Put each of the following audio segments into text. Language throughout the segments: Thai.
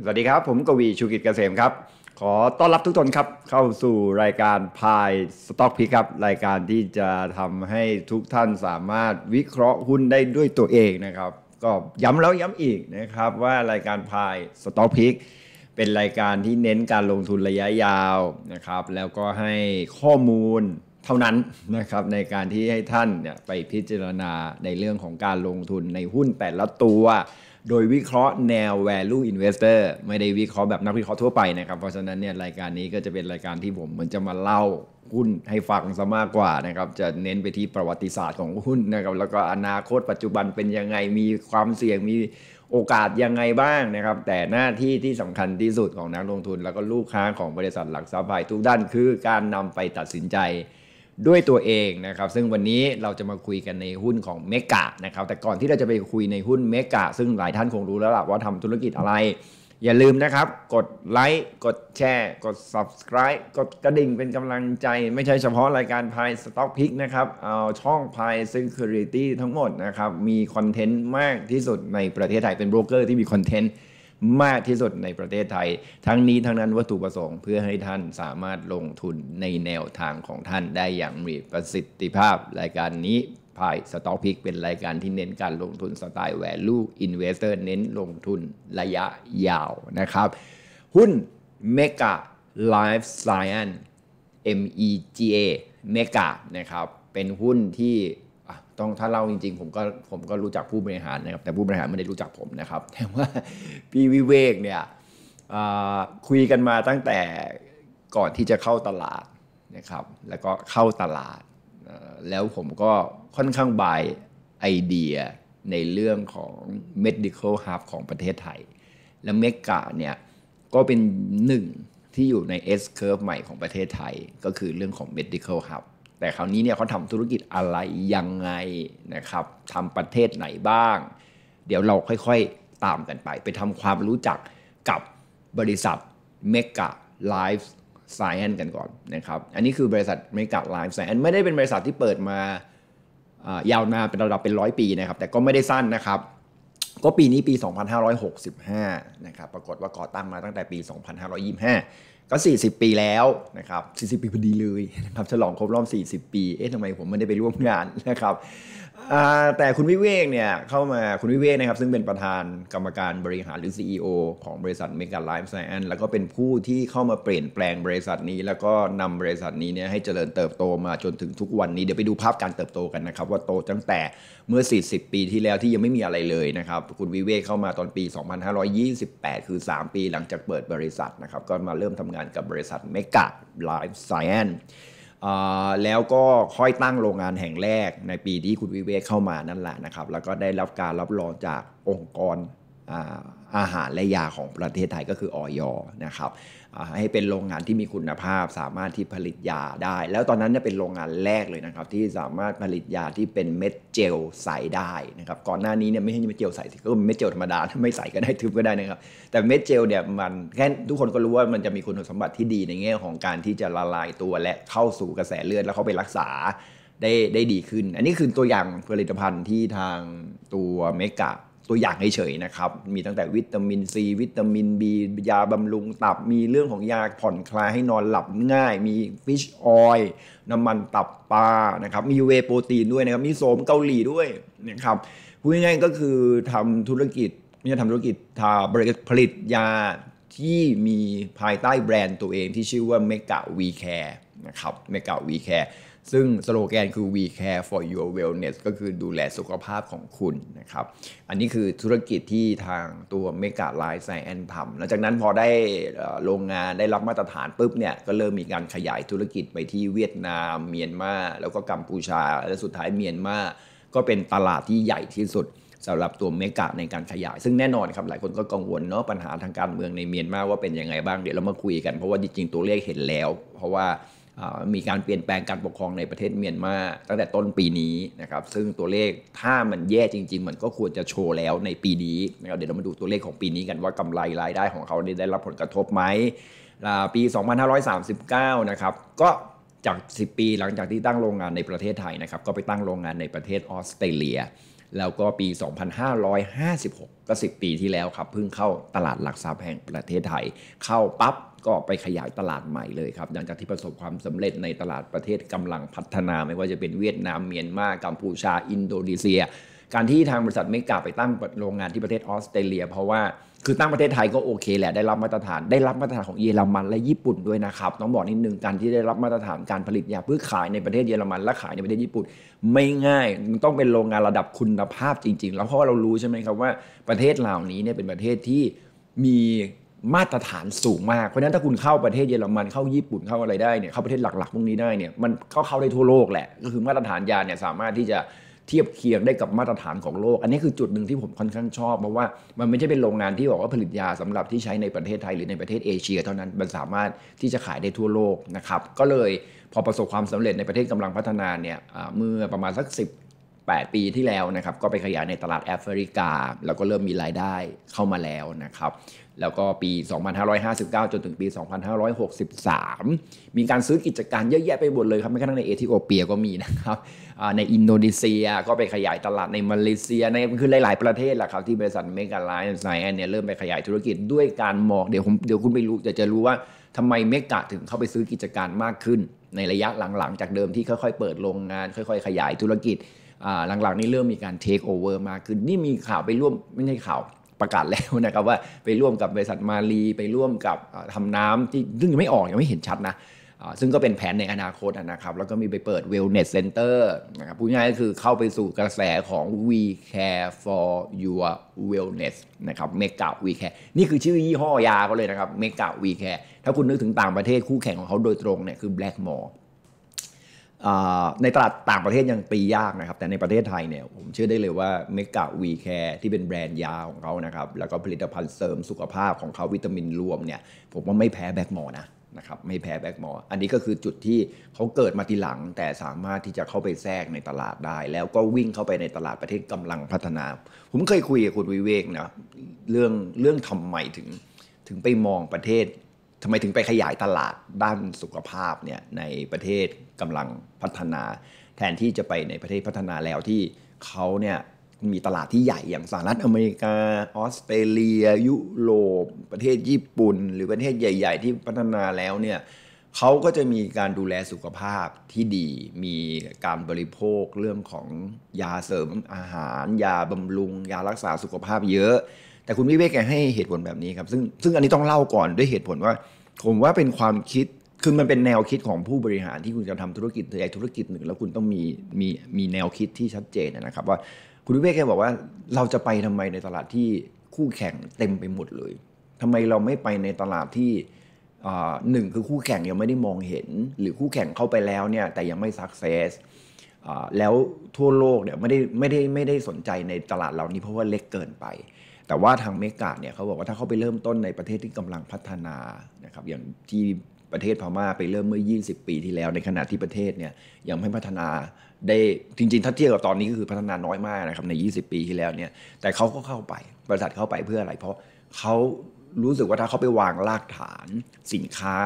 สวัสดีครับผมกวีชูกิจเกษมครับ ขอต้อนรับทุกานครับเข้าสู่รายการพายสต็อกพิครับรายการที่จะทำให้ทุกท่านสามารถวิเคราะห์หุ้นได้ด้วยตัวเองนะครับก็ย้ำแล้วย้ำอีกนะครับว่ารายการพายสต็อกพิกเป็นรายการที่เน้นการลงทุนระยะยาวนะครับแล้วก็ให้ข้อมูลเท่านั้นนะครับในการที่ให้ท่านเนี่ยไปพิจารณาในเรื่องของการลงทุนในหุ้นแต่ละตัวโดยวิเคราะห์แนว value investor ไม่ได้วิเคราะห์แบบนักวิเคราะห์ทั่วไปนะครับ เพราะฉะนั้นเนี่ยรายการนี้ก็จะเป็นรายการที่ผมเหมือนจะมาเล่าหุ้นให้ฟังซะมากกว่านะครับ จะเน้นไปที่ประวัติศาสตร์ของหุ้นนะครับ แล้วก็อนาคตปัจจุบันเป็นยังไง มีความเสี่ยง มีโอกาสยังไงบ้างนะครับ แต่หน้าที่ที่สำคัญที่สุดของนักลงทุน แล้วก็ลูกค้าของบริษัทหลักทรัพย์ทุกด้านคือ การนำไปตัดสินใจด้วยตัวเองนะครับ ซึ่งวันนี้เราจะมาคุยกันในหุ้นของเมกะนะครับแต่ก่อนที่เราจะไปคุยในหุ้นเมกะซึ่งหลายท่านคงรู้แล้วล่ะว่าทำธุรกิจอะไร อย่าลืมนะครับ กดไลค์กดแชร์กด subscribe กดกระดิ่งเป็นกำลังใจ ไม่ใช่เฉพาะรายการพายสต็อกพิกนะครับเอาช่องพายซึ่งค c u ิตี้ทั้งหมดนะครับ มีคอนเทนต์มากที่สุดในประเทศไทย เป็นโบรกเกอร์ที่มีคอนเทนต์มากที่สุดในประเทศไทย ทั้งนี้ทั้งนั้นวัตถุประสงค์เพื่อให้ท่านสามารถลงทุนในแนวทางของท่านได้อย่างมีประสิทธิภาพรายการนี้ภายสต็อกพิกเป็นรายการที่เน้นการลงทุนสไตล์แวลูอินเวสเตอร์เน้นลงทุนระยะยาวนะครับ หุ้นเมกาไลฟ์ไซแอน MEGA เมกานะครับ เป็นหุ้นที่ต้องถ้าเล่าจริงๆผมก็ผมก็รู้จักผู้บริหารนะครับแต่ผู้บริหารไม่ได้รู้จักผมนะครับแต่ว่าพี่วิเวกเนี่ยคุยกันมาตั้งแต่ก่อนที่จะเข้าตลาดนะครับแล้วก็เข้าตลาด แล้วผมก็ค่อนข้างบายไอเดียในเรื่องของ medical hub ของประเทศไทย และเมกะเนี่ยก็เป็นหนึ่งที่อยู่ใน S curve ใหม่ของประเทศไทย ก็คือเรื่องของ medical hub แต่คราวนี้เนี่ยเขาทำธุรกิจอะไรยังไงนะครับทำประเทศไหนบ้าง เดี๋ยวเราค่อยๆตามกันไป ไปทำความรู้จักกับบริษัทเมกะไลฟ์ไซแอนกันก่อนนะครับ อันนี้คือบริษัทเมกะไลฟ์ไซแอนไม่ได้เป็นบริษัทที่เปิดมายาวนานเป็นระดับเป็นร้อยปีนะครับ แต่ก็ไม่ได้สั้นนะครับก็ปีนี้ปี 2565 นะครับ ปรากฏว่าก่อตั้งมาตั้งแต่ปี 2525 ก็ 40 ปีแล้วนะครับ 40 ปีพอดีเลยนะครับฉลองครบรอบ 40 ปี เอ๊ะ ทำไมผมไม่ได้ไปร่วมงานนะครับ แต่คุณวิเวกเนี่ยเข้ามาคุณวิเวกนะครับ ซึ่งเป็นประธานกรรมการบริหารหรือ CEO ของบริษัทเมกาไลฟ์ไซแอนแล้วก็เป็นผู้ที่เข้ามาเปลี่ยนแปลงบริษัทนี้ แล้วก็นำบริษัทนี้เนี่ยให้เจริญเติบโตมาจนถึงทุกวันนี้เดี๋ยวไปดูภาพการเติบโตกันนะครับว่าโตตั้งแต่เมื่อ 40 ปีที่แล้วที่ยังไม่มีอะไรเลยนะครับคุณวิเวกเข้ามาตอนปี 2528 คือ 3 ปีหลังจากเปิดบริษัทนะครับ ก็มาเริ่มทำงานกับบริษัทเมกะไลฟ์ไซแอนแล้วก็ค่อยตั้งโรงงานแห่งแรกในปีที่คุณวิเวกเข้ามานั่นแหละนะครับ แล้วก็ได้รับการรับรองจากองค์กรอาหารและยาของประเทศไทยก็คือออยนะครับให้เป็นโรงงานที่มีคุณภาพสามารถที่ผลิตยาได้ แล้วตอนนั้นเนี่ยเป็นโรงงานแรกเลยนะครับ ที่สามารถผลิตยาที่เป็นเม็ดเจลใสได้นะครับก่อนหน้านี้เนี่ยไม่ใช่เม็ดเจลใสก็เม็ดเจลธรรมดาไม่ใสก็ได้ทึบก็ได้นะครับแต่เม็ดเจลเนี่ยมันแค่ทุกคนก็รู้ว่ามันจะมีคุณสมบัติที่ดีในแง่ของการที่จะละลายตัวและเข้าสู่กระแสเลือดแล้วเขาไปรักษาได้ได้ดีขึ้น อันนี้คือตัวอย่างผลิตภัณฑ์ที่ทางตัวเมกะตัวอย่างเฉยๆนะครับ มีตั้งแต่วิตามินซี วิตามินบี ยาบำรุงตับ มีเรื่องของยาผ่อนคลายให้นอนหลับง่าย มีฟิชออยล์น้ำมันตับปลานะครับ มีเวโปรตีนด้วยนะครับ มีโสมเกาหลีด้วยนะครับ พูดง่ายๆก็คือทำธุรกิจไม่ใช่ทำธุรกิจทาบริการผลิตยาที่มีภายใต้แบรนด์ตัวเองที่ชื่อว่าเมกะวีแคร์นะครับเมกาวีแคร์ซึ่งสโลแกนคือ We Care for Your Wellness ก็คือดูแลสุขภาพของคุณนะครับ อันนี้คือธุรกิจที่ทางตัวเกาไล l ์ไซแอนทำหลังจากนั้นพอได้โรงงานได้รับมาตรฐานปุ๊บเนี่ยก็เริ่มมีการขยายธุรกิจไปที่เวียดนามเมียนมาแล้วก็กัมพูชา และสุดท้ายเมียนมาก็เป็นตลาดที่ใหญ่ที่สุดสำหรับตัวเมกะในการขยาย ซึ่งแน่นอนครับหลายคนก็กังวลเนาะปัญหาทางการเมืองในเมียนมาว่าเป็นยังไงบ้างเดี๋ยวเรามาคุยกันเพราะว่าจริงๆตัวเลขเห็นแล้ว เพราะว่ามีการเปลี่ยนแปลงการปกครองในประเทศเมียนมา ตั้งแต่ต้นปีนี้นะครับซึ่งตัวเลขถ้ามันแย่จริงๆมันก็ควรจะโชว์แล้วในปีนี้นะครับเดี๋ยวเรามาดูตัวเลขของปีนี้กันว่ากำไรรายได้ของเขาได้รับผลกระทบไหมปี 2539นะครับก็จาก 10 ปีหลังจากที่ตั้งโรงงานในประเทศไทยนะครับก็ไปตั้งโรงงานในประเทศออสเตรเลีย แล้วก็ปี 2556ก็10ปีที่แล้วครับเพิ่งเข้าตลาดหลักทรัพย์แห่งประเทศไทยเข้าปั๊บก็ไปขยายตลาดใหม่เลยครับ หลังจากที่ประสบความสำเร็จในตลาดประเทศกำลังพัฒนาไม่ว่าจะเป็นเวียดนามเมียนมากัมพูชาอินโดนีเซีย การที่ทางบริษัทเมกาไปตั้งโรงงาน ที่ประเทศออสเตรเลีย เพราะว่าคือตั้งประเทศไทยก็โอเคแหละ ได้รับมาตรฐาน ได้รับมาตรฐานของเยอรมันและญี่ปุ่นด้วยนะครับ ต้องบอกนิดนึงการที่ได้รับมาตรฐานการผลิตยาเพื่อขายในประเทศเยอรมัน และขายในประเทศญี่ปุ่นไม่ง่ายมันต้องเป็นโรงงานระดับคุณภาพจริง ๆ แล้วเพราะเรารู้ใช่ไหมครับว่าประเทศเหล่านี้เนี่ยเป็นประเทศที่มีมาตรฐานสูงมาก เพราะฉะนั้นถ้าคุณเข้าประเทศเยอรมันเข้าญี่ปุ่นเข้าอะไรได้เนี่ยเข้าประเทศหลักๆพวกนี้ได้เนี่ยมันก็เข้าได้ทั่วโลกแหละก็คือมาตรฐานยาเนี่ยสามารถที่จะเทียบเคียงได้กับมาตรฐานของโลก อันนี้คือจุดหนึ่งที่ผมค่อนข้างชอบเพราะว่ามันไม่ใช่เป็นโรงงานที่บอกว่าผลิตยาสำหรับที่ใช้ในประเทศไทยหรือในประเทศเอเชีย เท่านั้นมันสามารถที่จะขายได้ทั่วโลกนะครับก็เลยพอประสบความสำเร็จในประเทศกำลังพัฒนาเนี่ยเมื่อประมาณสัก10 8 ปีที่แล้วนะครับ ก็ไปขยายในตลาดแอฟริกา แล้วก็เริ่มมีรายได้เข้ามาแล้วนะครับ แล้วก็ปี 2559 จนถึงปี 2563 มีการซื้อกิจการเยอะแยะไปหมดเลยครับไม่แค่ในเอธิโอเปียก็มีนะครับในอินโดนีเซียก็ไปขยายตลาดในมาเลเซียในคือหลายๆประเทศแหละครับที่บริษัทเมกาไลน์ไซแอนเนี่ยเริ่มไปขยายธุรกิจด้วยการมองเดี๋ยวผมเดี๋ยวคุณไปรู้ จะจะรู้ว่าทำไมเมกะถึงเข้าไปซื้อกิจการมากขึ้น ในระยะหลังๆ จากเดิมที่ค่อยๆ เปิดโรงงาน ค่อย ๆ ขยายธุรกิจหลังๆนี่เริ่มมีการเทคโอเวอร์มากขึ้นนี่มีข่าวไปร่วมไม่ใช่ข่าวประกาศแล้วนะครับว่าไปร่วมกับบริษัทมาลีไปร่วมกับทำน้ำที่ซึ่งยังไม่ออก ยังไม่เห็นชัดนะซึ่งก็เป็นแผนในอนาคตนะครับ แล้วก็มีไปเปิด Wellness Center นะครับพูดง่ายก็คือเข้าไปสู่กระแสของ We Care for Your Wellness นะครับ m e g a We Care นี่คือชื่อยี่ห้อยาเขาเลยนะครับ m e g a We Care ถ้าคุณนึกถึงต่างประเทศคู่แข่งของเขาโดยตรงเนี่ยคือ Blackmore ในตลาดต่างประเทศยังตียากนะครับแต่ในประเทศไทยเนี่ยผมเชื่อได้เลยว่าเมกะวีแคร์ที่เป็นแบรนด์ยาของเขานะครับแล้วก็ผลิตภัณฑ์เสริมสุขภาพของเขาวิตามินรวมเนี่ยผมว่าไม่แพ้แบ็กมอนะนะครับไม่แพ้แบ็กมออันนี้ก็คือจุดที่เขาเกิดมาทีหลังแต่สามารถที่จะเข้าไปแทรกในตลาดได้ แล้วก็วิ่งเข้าไปในตลาดประเทศกำลังพัฒนา ผมเคยคุยกับคุณวิเวกนะเรื่องเรื่องทำไมถึงถึงไปมองประเทศทำไมถึงไปขยายตลาดด้านสุขภาพเนี่ยในประเทศกำลังพัฒนา แทนที่จะไปในประเทศพัฒนาแล้วที่เขาเนี่ยมีตลาดที่ใหญ่อย่างสหรัฐอเมริกาออสเตรเลีย ยุโรป ประเทศญี่ปุ่น หรือประเทศใหญ่ๆที่พัฒนาแล้วเนี่ยเขาก็จะมีการดูแลสุขภาพที่ดี มีการบริโภคเรื่องของยาเสริมอาหาร ยาบำรุง ยารักษาสุขภาพเยอะแต่คุณวิเวกแกให้เหตุผลแบบนี้ครับซึ่งซึ่งอันนี้ต้องเล่าก่อนด้วยเหตุผลว่า ผมว่าเป็นความคิด คือมันเป็นแนวคิดของผู้บริหารที่คุณจะทำธุรกิจใ่ธุรกิจหนึ่งแล้วคุณต้องมีมีมีแนวคิดที่ชัดเจนนะครับ ว่าคุณวิเวกแกบอกว่าเราจะไปทำไมในตลาดที่คู่แข่งเต็มไปหมดเลย ทำไมเราไม่ไปในตลาดที่หนึ่งคือคู่แข่งยังไม่ได้มองเห็น หรือคู่แข่งเข้าไปแล้วเนี่ยแต่ยังไม่สักเซสแล้วทั่วโลกเนี่ยไม่ได้ไม่ได้ไม่ได้สนใจในตลาดเหล่านี้เพราะว่าเล็กเกินไปแต่ว่าทางเมกาเนี่ยเขาบอกว่าถ้าเขาไปเริ่มต้นในประเทศที่กำลังพัฒนานะครับอย่างที่ประเทศพม่าไปเริ่มเมื่อ 20 ปีที่แล้ว ในขณะที่ประเทศเนี่ยยังไม่พัฒนาได้จริงๆถ้าเทียบกับตอนนี้ก็คือพัฒนาน้อยมากนะครับใน 20 ปีที่แล้วเนี่ยแต่เขาก็เข้าไปบริษัทเข้าไปเพื่ออะไร เพราะเขารู้สึกว่าถ้าเขาไปวางรากฐานสินค้า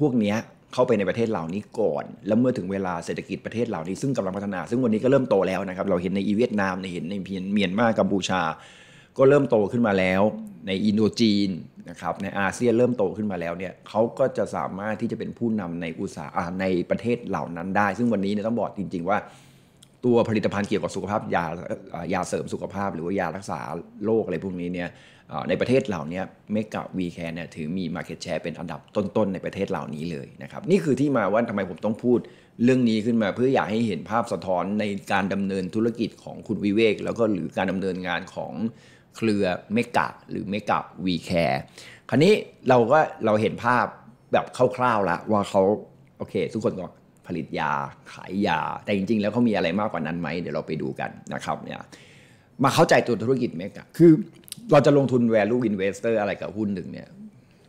พวกนี้เข้าไปในประเทศเหล่านี้ก่อน แล้วเมื่อถึงเวลาเศรษฐกิจประเทศเหล่านี้ซึ่งกำลังพัฒนา ซึ่งวันนี้ก็เริ่มโตแล้วนะครับเราเห็นในอีเวียดนามเห็นในเมียนมากัมพูชาก็เริ่มโตขึ้นมาแล้วในอินโดจีนนะครับในอาเซียนเริ่มโตขึ้นมาแล้วเนี่ยเขาก็จะสามารถที่จะเป็นผู้นำในอุตสาหะในประเทศเหล่านั้นได้ ซึ่งวันนี้เนี่ยต้องบอกจริง ๆว่าตัวผลิตภัณฑ์เกี่ยวกับสุขภาพยายาเสริมสุขภาพ หรือว่ายารักษาโรคอะไรพวกนี้เนี่ยในประเทศเหล่านี้เมกะวีแคร์เนี่ยถือมี Market Share เป็นอันดับต้น ๆ ในประเทศเหล่านี้เลยนะครับนี่คือที่มาว่าทำไมผมต้องพูดเรื่องนี้ขึ้นมา เพื่ออยากให้เห็นภาพสะท้อนในการดำเนินธุรกิจของคุณวิเวกแล้วก็หรือการดำเนินงานของเครือเมกะหรือเมกะวีแคร์คราวนี้เราก็เราเห็นภาพแบบคร่าวๆละวว่าเขาโอเคทุกคนก็ผลิตยาขายยาแต่จริง ๆ แล้วเขามีอะไรมากกว่านั้นไหมเดี๋ยวเราไปดูกันนะครับเนี่ยมาเข้าใจตัวธุรกิจเมกะคือเราจะลงทุน value investor อะไรกับหุ้นหนึ่งเนี่ย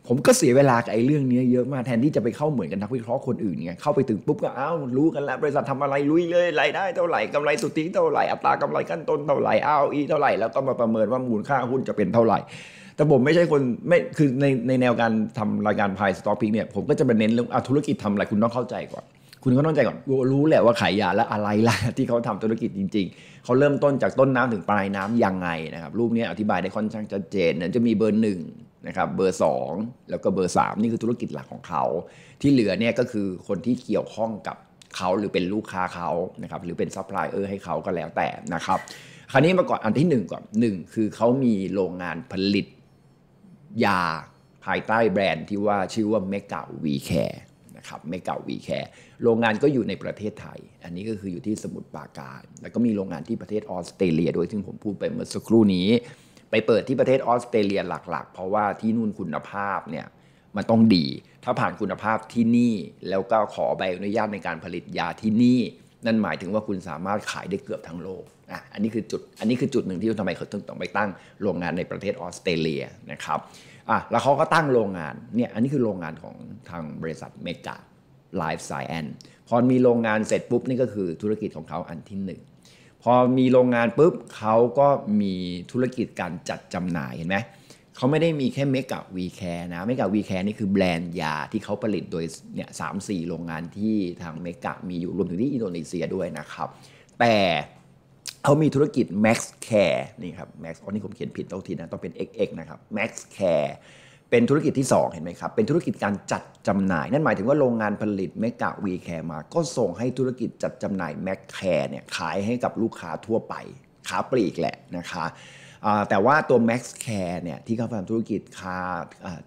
ผมก็เสียเวลากับไอ้เรื่องนี้เยอะมากแทนที่จะไปเข้าเหมือนกันนักวิเคราะห์คนอื่นไงเข้าไปถึงปุ๊บก็อ้าวรู้กันแล้วบริษัททำอะไรลุยเลยรายได้เท่าไหร่กำไรสุทธิเท่าไหร่อัตรากำไรขั้นต้นเท่าไหร่อ้าวอีเท่าไหร่แล้วก็มาประเมินว่ามูลค่าหุ้นจะเป็นเท่าไหร่ แต่ผมไม่ใช่คนไม่คือในในแนวการทำรายการพายสต็อกพิกเนี่ยผมก็จะไปเน้นเรื่องธุรกิจทำอะไรคุณต้องเข้าใจก่อนคุณก็ต้องใจก่อนรู้แหละว่าขายยาและอะไรล่ะที่เขาทำธุรกิจจริงๆ เขาเริ่มต้นจากต้นน้ำถึงปลายน้ํำยังไงนะครับรูปนี้อธิบายได้ค่อนข้างชัดเจน จะมีเบอร์หนึ่งนะครับเบอร์ 2 แล้วก็เบอร์ 3 นี่คือธุรกิจหลักของเขา ที่เหลือเนี่ยก็คือคนที่เกี่ยวข้องกับเขาหรือเป็นลูกค้าเขานะครับหรือเป็นซัพพลายเออร์ให้เขาก็แล้วแต่นะครับคราวนี้มาก่อนอันที่ 1ก่อน1คือเขามีโรงงานผลิตยา ภายใต้แบรนด์ที่ว่าชื่อว่าเมกาวีแคร์นะครับเมกาวีแคร์โรงงานก็อยู่ในประเทศไทย อันนี้ก็คืออยู่ที่สมุทรปราการ แล้วก็มีโรงงานที่ประเทศออสเตรเลียด้วยซึ่งผมพูดไปเมื่อสักครู่นี้ไปเปิดที่ประเทศออสเตรเลียหลัก ๆ เพราะว่าที่นู่นคุณภาพเนี่ยมันต้องดี ถ้าผ่านคุณภาพที่นี่แล้วก็ขอใบอนุญาตในการผลิตยาที่นี่ นั่นหมายถึงว่าคุณสามารถขายได้เกือบทั้งโลก อ่ะ อันนี้คือจุด อันนี้คือจุดหนึ่งที่ทำไมเขาถึงต้องไปตั้งโรงงานในประเทศออสเตรเลียนะครับ อ่ะ แล้วเขาก็ตั้งโรงงาน เนี่ย อันนี้คือโรงงานของทางบริษัทเมกาไลฟ์ไซแอนพอมีโรงงานเสร็จปุ๊บนี่ก็คือธุรกิจของเขาอันที่หนึ่งพอมีโรงงานปุ๊บ เขาก็มีธุรกิจการจัดจำหน่ายเห็นไหมเขาไม่ได้มีแค่เมกะวีแคร์นะเมกะวีแคร์นี่คือแบรนด์ยาที่เขาผลิตโดยเนี่ยสามสี่โรงงานที่ทางเมกะมีอยู่รวมถึงที่อินโดนีเซียด้วยนะครับ แต่เขามีธุรกิจ Max Care นี่ครับ Max อัอนี้ผมเขียนผิดตท่ทีนะ ต้องเป็น XX นะครับ Max Care เป็นธุรกิจที่ 2 เห็นไหมครับ เป็นธุรกิจการจัดจำหน่าย นั่นหมายถึงว่าโรงงานผลิตเมกะวีแคร์มา ก็ส่งให้ธุรกิจจัดจำหน่ายแมกแคร์เนี่ยขายให้กับลูกค้าทั่วไป ค้าปลีกแหละนะคะแต่ว่าตัว Max Care เนี่ยที่เขาทำธุรกิจค้า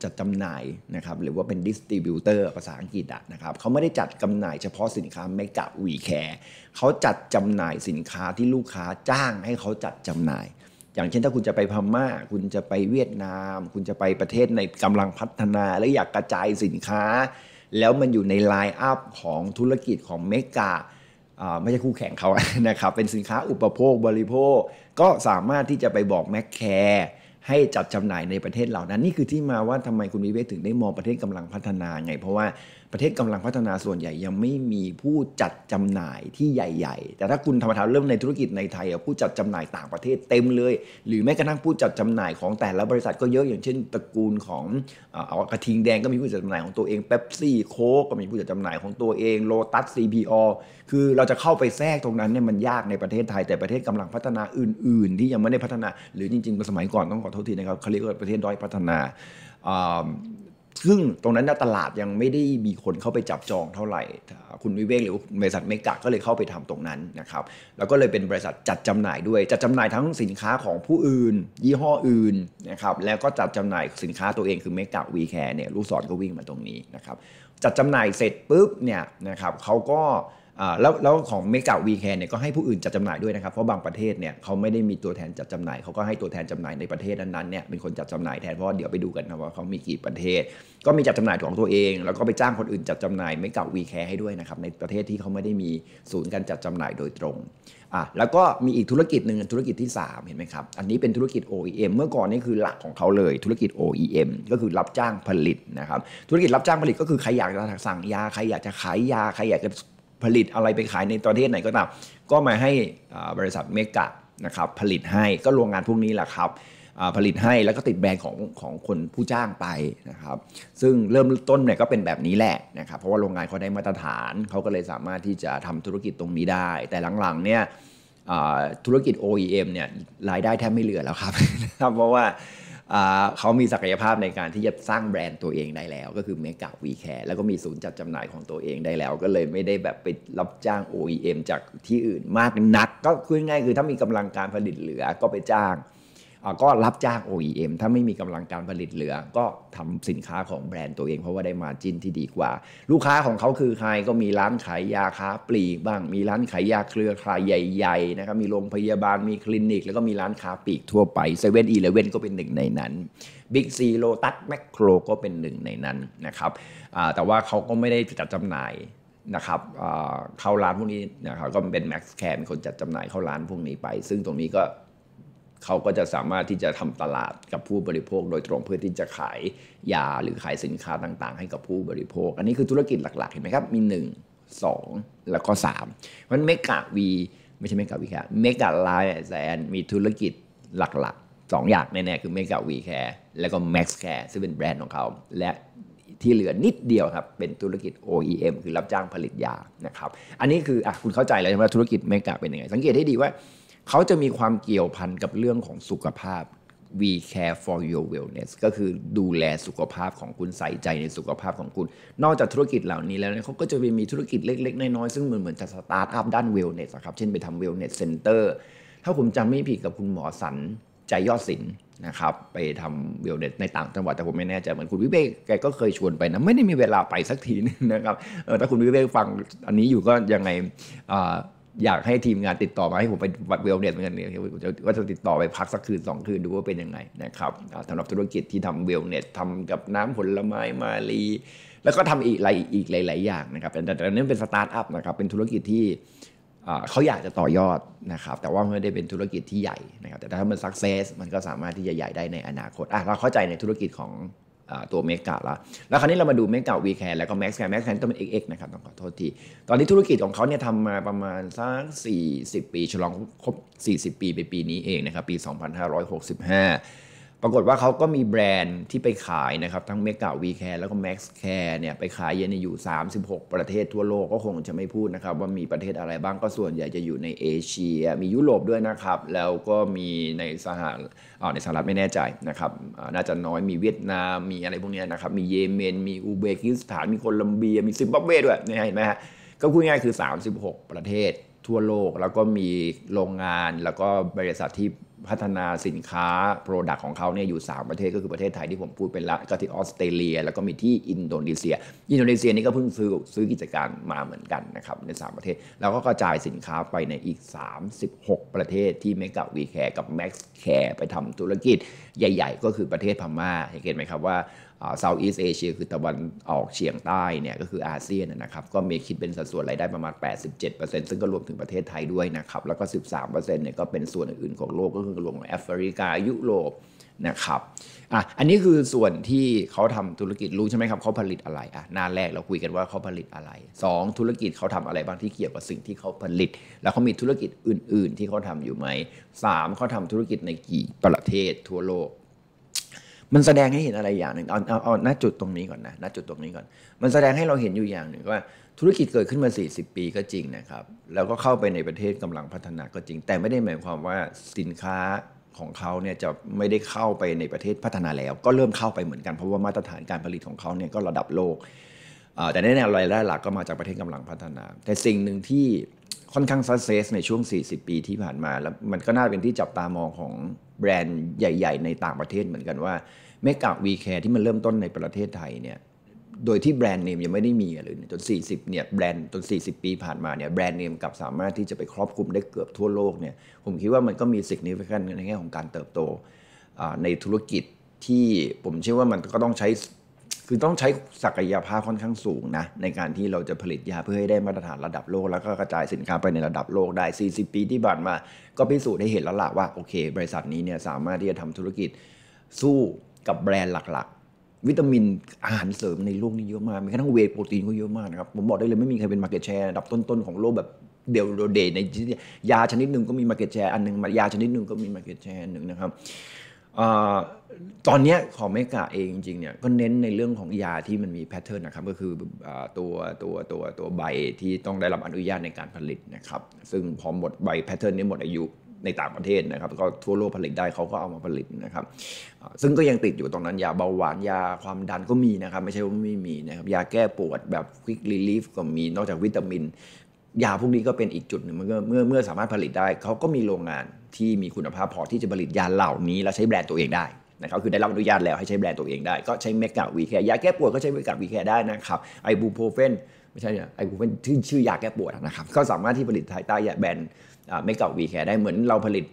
จัดจำหน่ายนะครับหรือว่าเป็นดิสติบิวเตอร์ภาษาอังกฤษนะครับเขาไม่ได้จัดจำหน่ายเฉพาะสินค้าไม่กับวีแคร์เขาจัดจำหน่ายสินค้าที่ลูกค้าจ้างให้เขาจัดจำหน่ายอย่างเช่นถ้าคุณจะไปพมา่า คุณจะไปเวียดนาม คุณจะไปประเทศในกำลังพัฒนาแล้วอยากกระจายสินค้า แล้วมันอยู่ในไลน์อัพของธุรกิจของเมกาไม่ใช่คู่แข่งเขานะครับ เป็นสินค้าอุปโภคบริโภค ก็สามารถที่จะไปบอกแมคแคร์ให้จัดจำหน่ายในประเทศเหล่านั้น นี่คือที่มาว่าทำไมคุณวิเวกถึงได้มองประเทศกำลังพัฒนาไง เพราะว่าประเทศกำลังพัฒนาส่วนใหญ่ยังไม่มีผู้จัดจำหน่ายที่ใหญ่ ๆ แต่ถ้าคุณธรรมทาเริ่มในธุรกิจในไทยผู้จัดจำหน่ายต่างประเทศเต็มเลย หรือแม้กระทั่งผู้จัดจำหน่ายของแต่ละบริษัทก็เยอะอย่างเช่น ตระกูลของเอากระทิงแดงก็มีผู้จัดจำหน่ายของตัวเองเป๊ปซี่โค้กก็มีผู้จัดจำหน่ายของตัวเองโลตัสซีพีอคือเราจะเข้าไปแทรกตรงนั้นเนี่ยมันยากในประเทศไทย แต่ประเทศกำลังพัฒนาอื่น ๆ ที่ยังไม่ได้พัฒนาหรือจริงๆสมัยก่อนต้องขอทษทีนะครับเขาเรียกว่าประเทศด้อยพัฒนาซึ่งตรงนั้นตลาดยังไม่ได้มีคนเข้าไปจับจองเท่าไหร่คุณวิเวกหรือบริษัทเมกะก็เลยเข้าไปทำตรงนั้นนะครับ แล้วก็เลยเป็นบริษัทจัดจำหน่ายด้วยจัดจำหน่ายทั้งสินค้าของผู้อื่น ยี่ห้ออื่นนะครับ แล้วก็จัดจำหน่ายสินค้าตัวเองคือเมกะวีแคร์เนี่ยลูกศรก็วิ่งมาตรงนี้นะครับจัดจำหน่ายเสร็จปุ๊บเนี่ยนะครับเขาก็แล้วแล้วของเมกาวีแคนเนี่ยก็ให้ผู้อื่นจัดจำหน่ายด้วยนะครับ เพราะบางประเทศเนี่ยเขาไม่ได้มีตัวแทนจัดจำหน่าย เขาก็ให้ตัวแทนจำหน่ายในประเทศนั้นๆเนี่ยเป็นคนจัดจำหน่ายแทน เพราะเดี๋ยวไปดูกันนะว่าเขามีกี่ประเทศ ก็มีจัดจำหน่ายของตัวเอง แล้วก็ไปจ้างคนอื่นจัดจำหน่ายเมกาวีแคร์ให้ด้วยนะครับในประเทศที่เขาไม่ได้มีศูนย์การจัดจำหน่ายโดยตรงอ่ะแล้วก็มีอีกธุรกิจหนึ่งธุรกิจที่3เห็นไหมครับ อันนี้เป็นธุรกิจ OEM เมื่อก่อนนี่คือหลักของเขาเลย ธุรกิจ OEM ก็คือรับจ้างผลิตนะครับ ธุรกิจรับจ้างผลิตก็คือใครอยากจะสั่งยาใครอยากจะขายยาใครอยากจะผลิตอะไรไปขายในประเทศไหนก็ตาม ก็มาให้บริษัทเมกะนะครับผลิตให้ก็โรงงานพวกนี้แหละครับผลิตให้แล้วก็ติดแบรนด์ของของคนผู้จ้างไปนะครับซึ่งเริ่มต้นเนี่ยก็เป็นแบบนี้แหละนะครับ เพราะว่าโรงงานเขาได้มาตรฐาน เขาก็เลยสามารถที่จะทำธุรกิจตรงนี้ได้ แต่หลังๆเนี่ยธุรกิจ OEM เนี่ยรายได้แทบไม่เหลือแล้วครับเพราะว่าเขามีศักยภาพในการที่จะสร้างแบรนด์ตัวเองได้แล้ว ก็คือเมกาวีแคร์แล้วก็มีศูนย์จัดจำหน่ายของตัวเองได้แล้ว ก็เลยไม่ได้แบบไปรับจ้าง OEM จากที่อื่นมากนัก ก็คือง่ายคือถ้ามีกำลังการผลิตเหลือก็ไปจ้างก็รับจ้าง OEM ถ้าไม่มีกำลังการผลิตเหลือ ก็ทำสินค้าของแบรนด์ตัวเองเพราะว่าได้มาจิ้นที่ดีกว่า ลูกค้าของเขาคือใครก็มีร้านขายยาค้า ปลีกบ้าง มีร้านขายยาเครือข่ายใหญ่ๆนะครับมีโรงพยาบาลมีคลินิก แล้วก็มีร้านค้าปลีกทั่วไปเซเว่นอีเลเว่นก็เป็นหนึ่งในนั้นบิ๊กซีโลตัสแมคโครก็เป็นหนึ่งในนั้นนะครับแต่ว่าเขาก็ไม่ได้จัดจำหน่ายนะครับเข้าร้านพวกนี้นะครับก็เป็นแม็กซ์แคร์เป็นคนจัดจำหน่าย เข้าร้านพวกนี้ไป ซึ่งตรงนี้ก็เขาก็จะสามารถที่จะทำตลาดกับผู้บริโภคโดยตรงเพื่อที่จะขายยาหรือขายสินค้าต่างๆให้กับผู้บริโภค อันนี้คือธุรกิจหลักๆเห็นไหมครับมี 1 2 แล้วก็3มันเมกะวีไม่ใช่เมกะวีแคร์เมกะไลน์แอนมีธุรกิจหลักๆ 2 อย่างแน่ๆคือเมกะวีแคร์แล้วก็แม็กซ์แคร์ซึ่งเป็นแบรนด์ของเขา และที่เหลือนิดเดียวครับเป็นธุรกิจ OEM คือรับจ้างผลิตยานะครับอันนี้คืออคุณเข้าใจแล้วใช่ไหมธุรกิจเมกะเป็นยังไง สังเกตให้ดีว่าเขาจะมีความเกี่ยวพันกับเรื่องของสุขภาพ we care for your wellness ก็คือดูแลสุขภาพของคุณใส่ใจในสุขภาพของคุณ นอกจากธุรกิจเหล่านี้แล้วเนี่ยเขาก็จะมีธุรกิจเล็กๆ น้อยๆ ซึ่งเหมือนเหมือนจะสตาร์ทอัพด้าน wellness ครับ เช่นไปทำ wellness center ถ้าผมจำไม่ผิดกับคุณหมอสันใจยอดศิลนะครับไปทำเวลเนสในต่างจังหวัดแต่ผมไม่แน่ใจเหมือนคุณวิเวกแกก็เคยชวนไปนะไม่ได้มีเวลาไปสักทีนึงนะครับถ้าคุณวิเวกฟังอันนี้อยู่ก็ยังไงอยากให้ทีมงานติดต่อมาให้ผมไปวัดเวลเนสเหมือนกันเนี่ยว่าจะติดต่อไปพักสักคืนสองคืนดูว่าเป็นยังไงนะครับสำหรับธุรกิจที่ทำเวลเนสทำกับน้ำผลไม้มาลีแล้วก็ทำอีกหลายอีกหลายๆอย่างนะครับแต่ตอเนี้เป็นสตาร์ทอัพนะครับเป็นธุรกิจที่เขาอยากจะต่อยอดนะครับแต่ว่าไม่ได้เป็นธุรกิจที่ใหญ่นะครับแต่ถ้ามันสักเซสมันก็สามารถที่จะใหญ่ได้ในอนาคตอ่ะเราเข้าใจในธุรกิจของตัวเมกะล้ว แล้วคราวนี้เรามาดูเมกะวีแคร์แล้วก็แม็กซ์แคร์แม็กซ์แคร์ต้องเป็นเอซ์นะครับ ต้องขอโทษที ตอนนี้ธุรกิจของเขาเนี่ยทำมาประมาณสัก40 ปี ฉลองครบ 40 ปีไปปีนี้เองนะครับปี 2565ปรากฏว่าเขาก็มีแบรนด์ที่ไปขายนะครับ ทั้งเมกาวีแคร์แล้วก็แม็กซ์แคร์เนี่ยไปขายเยนอยู่ 36 ประเทศทั่วโลกก็คงจะไม่พูดนะครับว่ามีประเทศอะไรบ้างก็ส่วนใหญ่จะอยู่ในเอเชีย มียุโรปด้วยนะครับ แล้วก็มีในสหรัฐในสหรัฐไม่แน่ใจนะครับ น่าจะน้อยมีเวียดนาม มีอะไรพวกนี้นะครับมีเยเมน มีอุเบกิสถานมีโคลัมเบีย มีซิมบับเวด้วยนี่เห็นไหมฮะก็พูดง่ายคือ 36 ประเทศทั่วโลกแล้วก็มีโรงงานแล้วก็บริษัทที่พัฒนาสินค้าโปรดักต์ของเขาเนี่ยอยู่ 3 ประเทศ ก็คือประเทศไทยที่ผมพูดไปแล้วก็ที่ออสเตรเลีย แล้วก็มีที่อินโดนีเซีย อินโดนีเซียนี่ก็เพิ่งซื้อซื้อกิจการมาเหมือนกันนะครับใน 3 ประเทศ แล้วก็กระจายสินค้าไปในอีก 36 ประเทศที่เมกะวีแคร์กับแม็กซ์แคร์ไปทำธุรกิจใหญ่ๆ ก็คือประเทศพม่า เห็นไหมครับว่าเซาท์อีสเอเชียคือตะวันออกเฉียงใต้เนี่ย ก็คืออาเซียนนะครับ ก็มีคิดเป็นสัดส่วนรายได้ประมาณ 87%ซึ่งก็รวมถึงประเทศไทยด้วยนะครับ แล้วก็ 13%เนี่ยก็เป็นส่วนอื่นๆ ของโลกก็คือรวมแอฟริกายุโรปนะครับ อ่ะ อันนี้คือส่วนที่เขาทำธุรกิจรู้ใช่ไหมครับเขาผลิตอะไร อ่ะ หน้าแรกเราคุยกันว่าเขาผลิตอะไร 2 ธุรกิจเขาทำอะไรบ้างที่เกี่ยวกับสิ่งที่เขาผลิต แล้วเขามีธุรกิจอื่น ๆที่เขาทำอยู่ไหม3เขาทำธุรกิจในกี่ประเทศทั่วโลก มันแสดงให้เห็นอะไรอย่างหนึ่งเอาเอาเอาณจุดตรงนี้ก่อนนะณจุดตรงนี้ก่อน มันแสดงให้เราเห็นอยู่อย่างหนึ่งว่าธุรกิจเกิดขึ้นมา 40 ปีก็จริงนะครับ แล้วก็เข้าไปในประเทศกำลังพัฒนาก็จริง แต่ไม่ได้หมายความว่าสินค้าของเขาเนี่ยจะไม่ได้เข้าไปในประเทศพัฒนาแล้ว ก็เริ่มเข้าไปเหมือนกัน เพราะว่ามาตรฐานการผลิตของเขาเนี่ยก็ระดับโลก แต่แน่ๆรายได้หลักก็มาจากประเทศกำลังพัฒนา แต่สิ่งหนึ่งที่ค่อนข้างสักเซสในช่วง 40 ปีที่ผ่านมาแล้วมันก็น่าเป็นที่จับตามองของแบรนด์ใหญ่ ๆ ในต่างประเทศเหมือนกันว่าเมกะวีแคร์ที่มันเริ่มต้นในประเทศไทยเนี่ยโดยที่แบรนด์เนมยังไม่ได้มีเลยจน 40 เนี่ยแบรนด์จน 40 ปีผ่านมาเนี่ยแบรนด์เนมกับสามารถที่จะไปครอบคลุมได้เกือบทั่วโลกเนี่ยผมคิดว่ามันก็มีสิ่งนี้เพื่อนในแง่ของการเติบโต ในธุรกิจที่ผมเชื่อว่ามันก็ต้องใช้ คือต้องใช้ศักยภาพค่อนข้างสูงนะในการที่เราจะผลิตยาเพื่อให้ได้มาตรฐานระดับโลกแล้วก็กระจายสินค้าไปในระดับโลกได้ 40 ปีที่ผ่านมา ก็พิสูจน์ให้เห็นแล้วล่ะว่าโอเค บริษัทนี้เนี่ยสามารถที่จะทำธุรกิจสู้กับแบรนด์หลักวิตามินอาหารเสริมในโลกนี้เยอะมาก มีแค่ทั้งเวทโปรตีนก็เยอะมากนะครับผมบอกได้เลยไม่มีใครเป็นมาเก็ตแชร์ดับต้นๆของโลกแบบเดียวโดเดในยาชนิดหนึ่งก็มีมาเก็ตแชร์อันหนึ่งยาชนิดหนึ่งก็มีมาเก็ตแชร์หนึ่งนะครับตอนนี้ของเมกาเองจริงๆเนี่ยก็เน้นในเรื่องของยาที่มันมีแพทเทิร์นนะครับก็คือตัวตัวตัวตัวใบที่ต้องได้รับอนุญาตในการผลิตนะครับซึ่งพอหมดใบแพทเทิร์นนี้หมดอายุในต่างประเทศนะครับก็ทั่วโลกผลิตได้เขาก็เอามาผลิตนะครับซึ่งก็ยังติดอยู่ตรงนั้น ยาเบาหวานยาความดันก็มีนะครับไม่ใช่ว่าไม่มีนะครับยาแก้ปวดแบบควิกรีลีฟก็มีนอกจากวิตามิน ยาพวกนี้ก็เป็นอีกจุดหนึ่งเมื่อเมื่อเมื่อสามารถผลิตได้เขาก็มีโรงงานที่มีคุณภาพพอที่จะผลิตยาเหล่านี้ แล้วใช้แบรนด์ตัวเองได้นะครับคือได้รับอนุญาตแล้ว ให้ใช้แบรนด์ตัวเองได้ ก็ใช้เมกาวีแคร์ยาแก้ปวดก็ใช้เมกาวีแคร์ได้นะครับไอบูโพรเฟนไม่ใช่ไอบูโพรเฟนชื่อชื่อยาแก้ปวดนะครับก็สามารถที่ผลิตภายใต้แบรนด์เมกะวีแคร์ได้เหมือนเราผลิต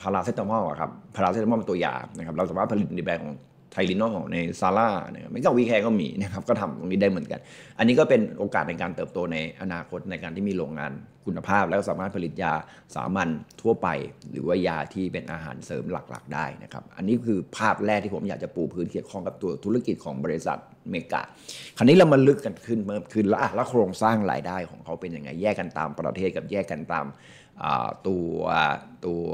พาราเซตามอลครับพาราเซตามอลเป็นตัวยานะครับเราสามารถผลิตในแบรนด์ของไทลินอลในซาร่าเนี่ยไม่ก็วีแคร์ก็มีนะครับก็ทำตรงนี้ได้เหมือนกัน อันนี้ก็เป็นโอกาสในการเติบโตในอนาคตในการที่มีโรงงานคุณภาพ แล้วสามารถผลิตยาสามัญทั่วไป หรือว่ายาที่เป็นอาหารเสริมหลักๆ ได้นะครับอันนี้คือภาพแรกที่ผมอยากจะปูพื้นเกี่ยวข้องกับตัวธุรกิจของบริษัทเมกาคราวนี้เรามาลึกกันขึ้นเพิ่มขึ้นแล้วแล้วโครงสร้างรายได้ของเขาเป็นยังไงแยกกันตามประเทศกับแยกกันตามตัวตัว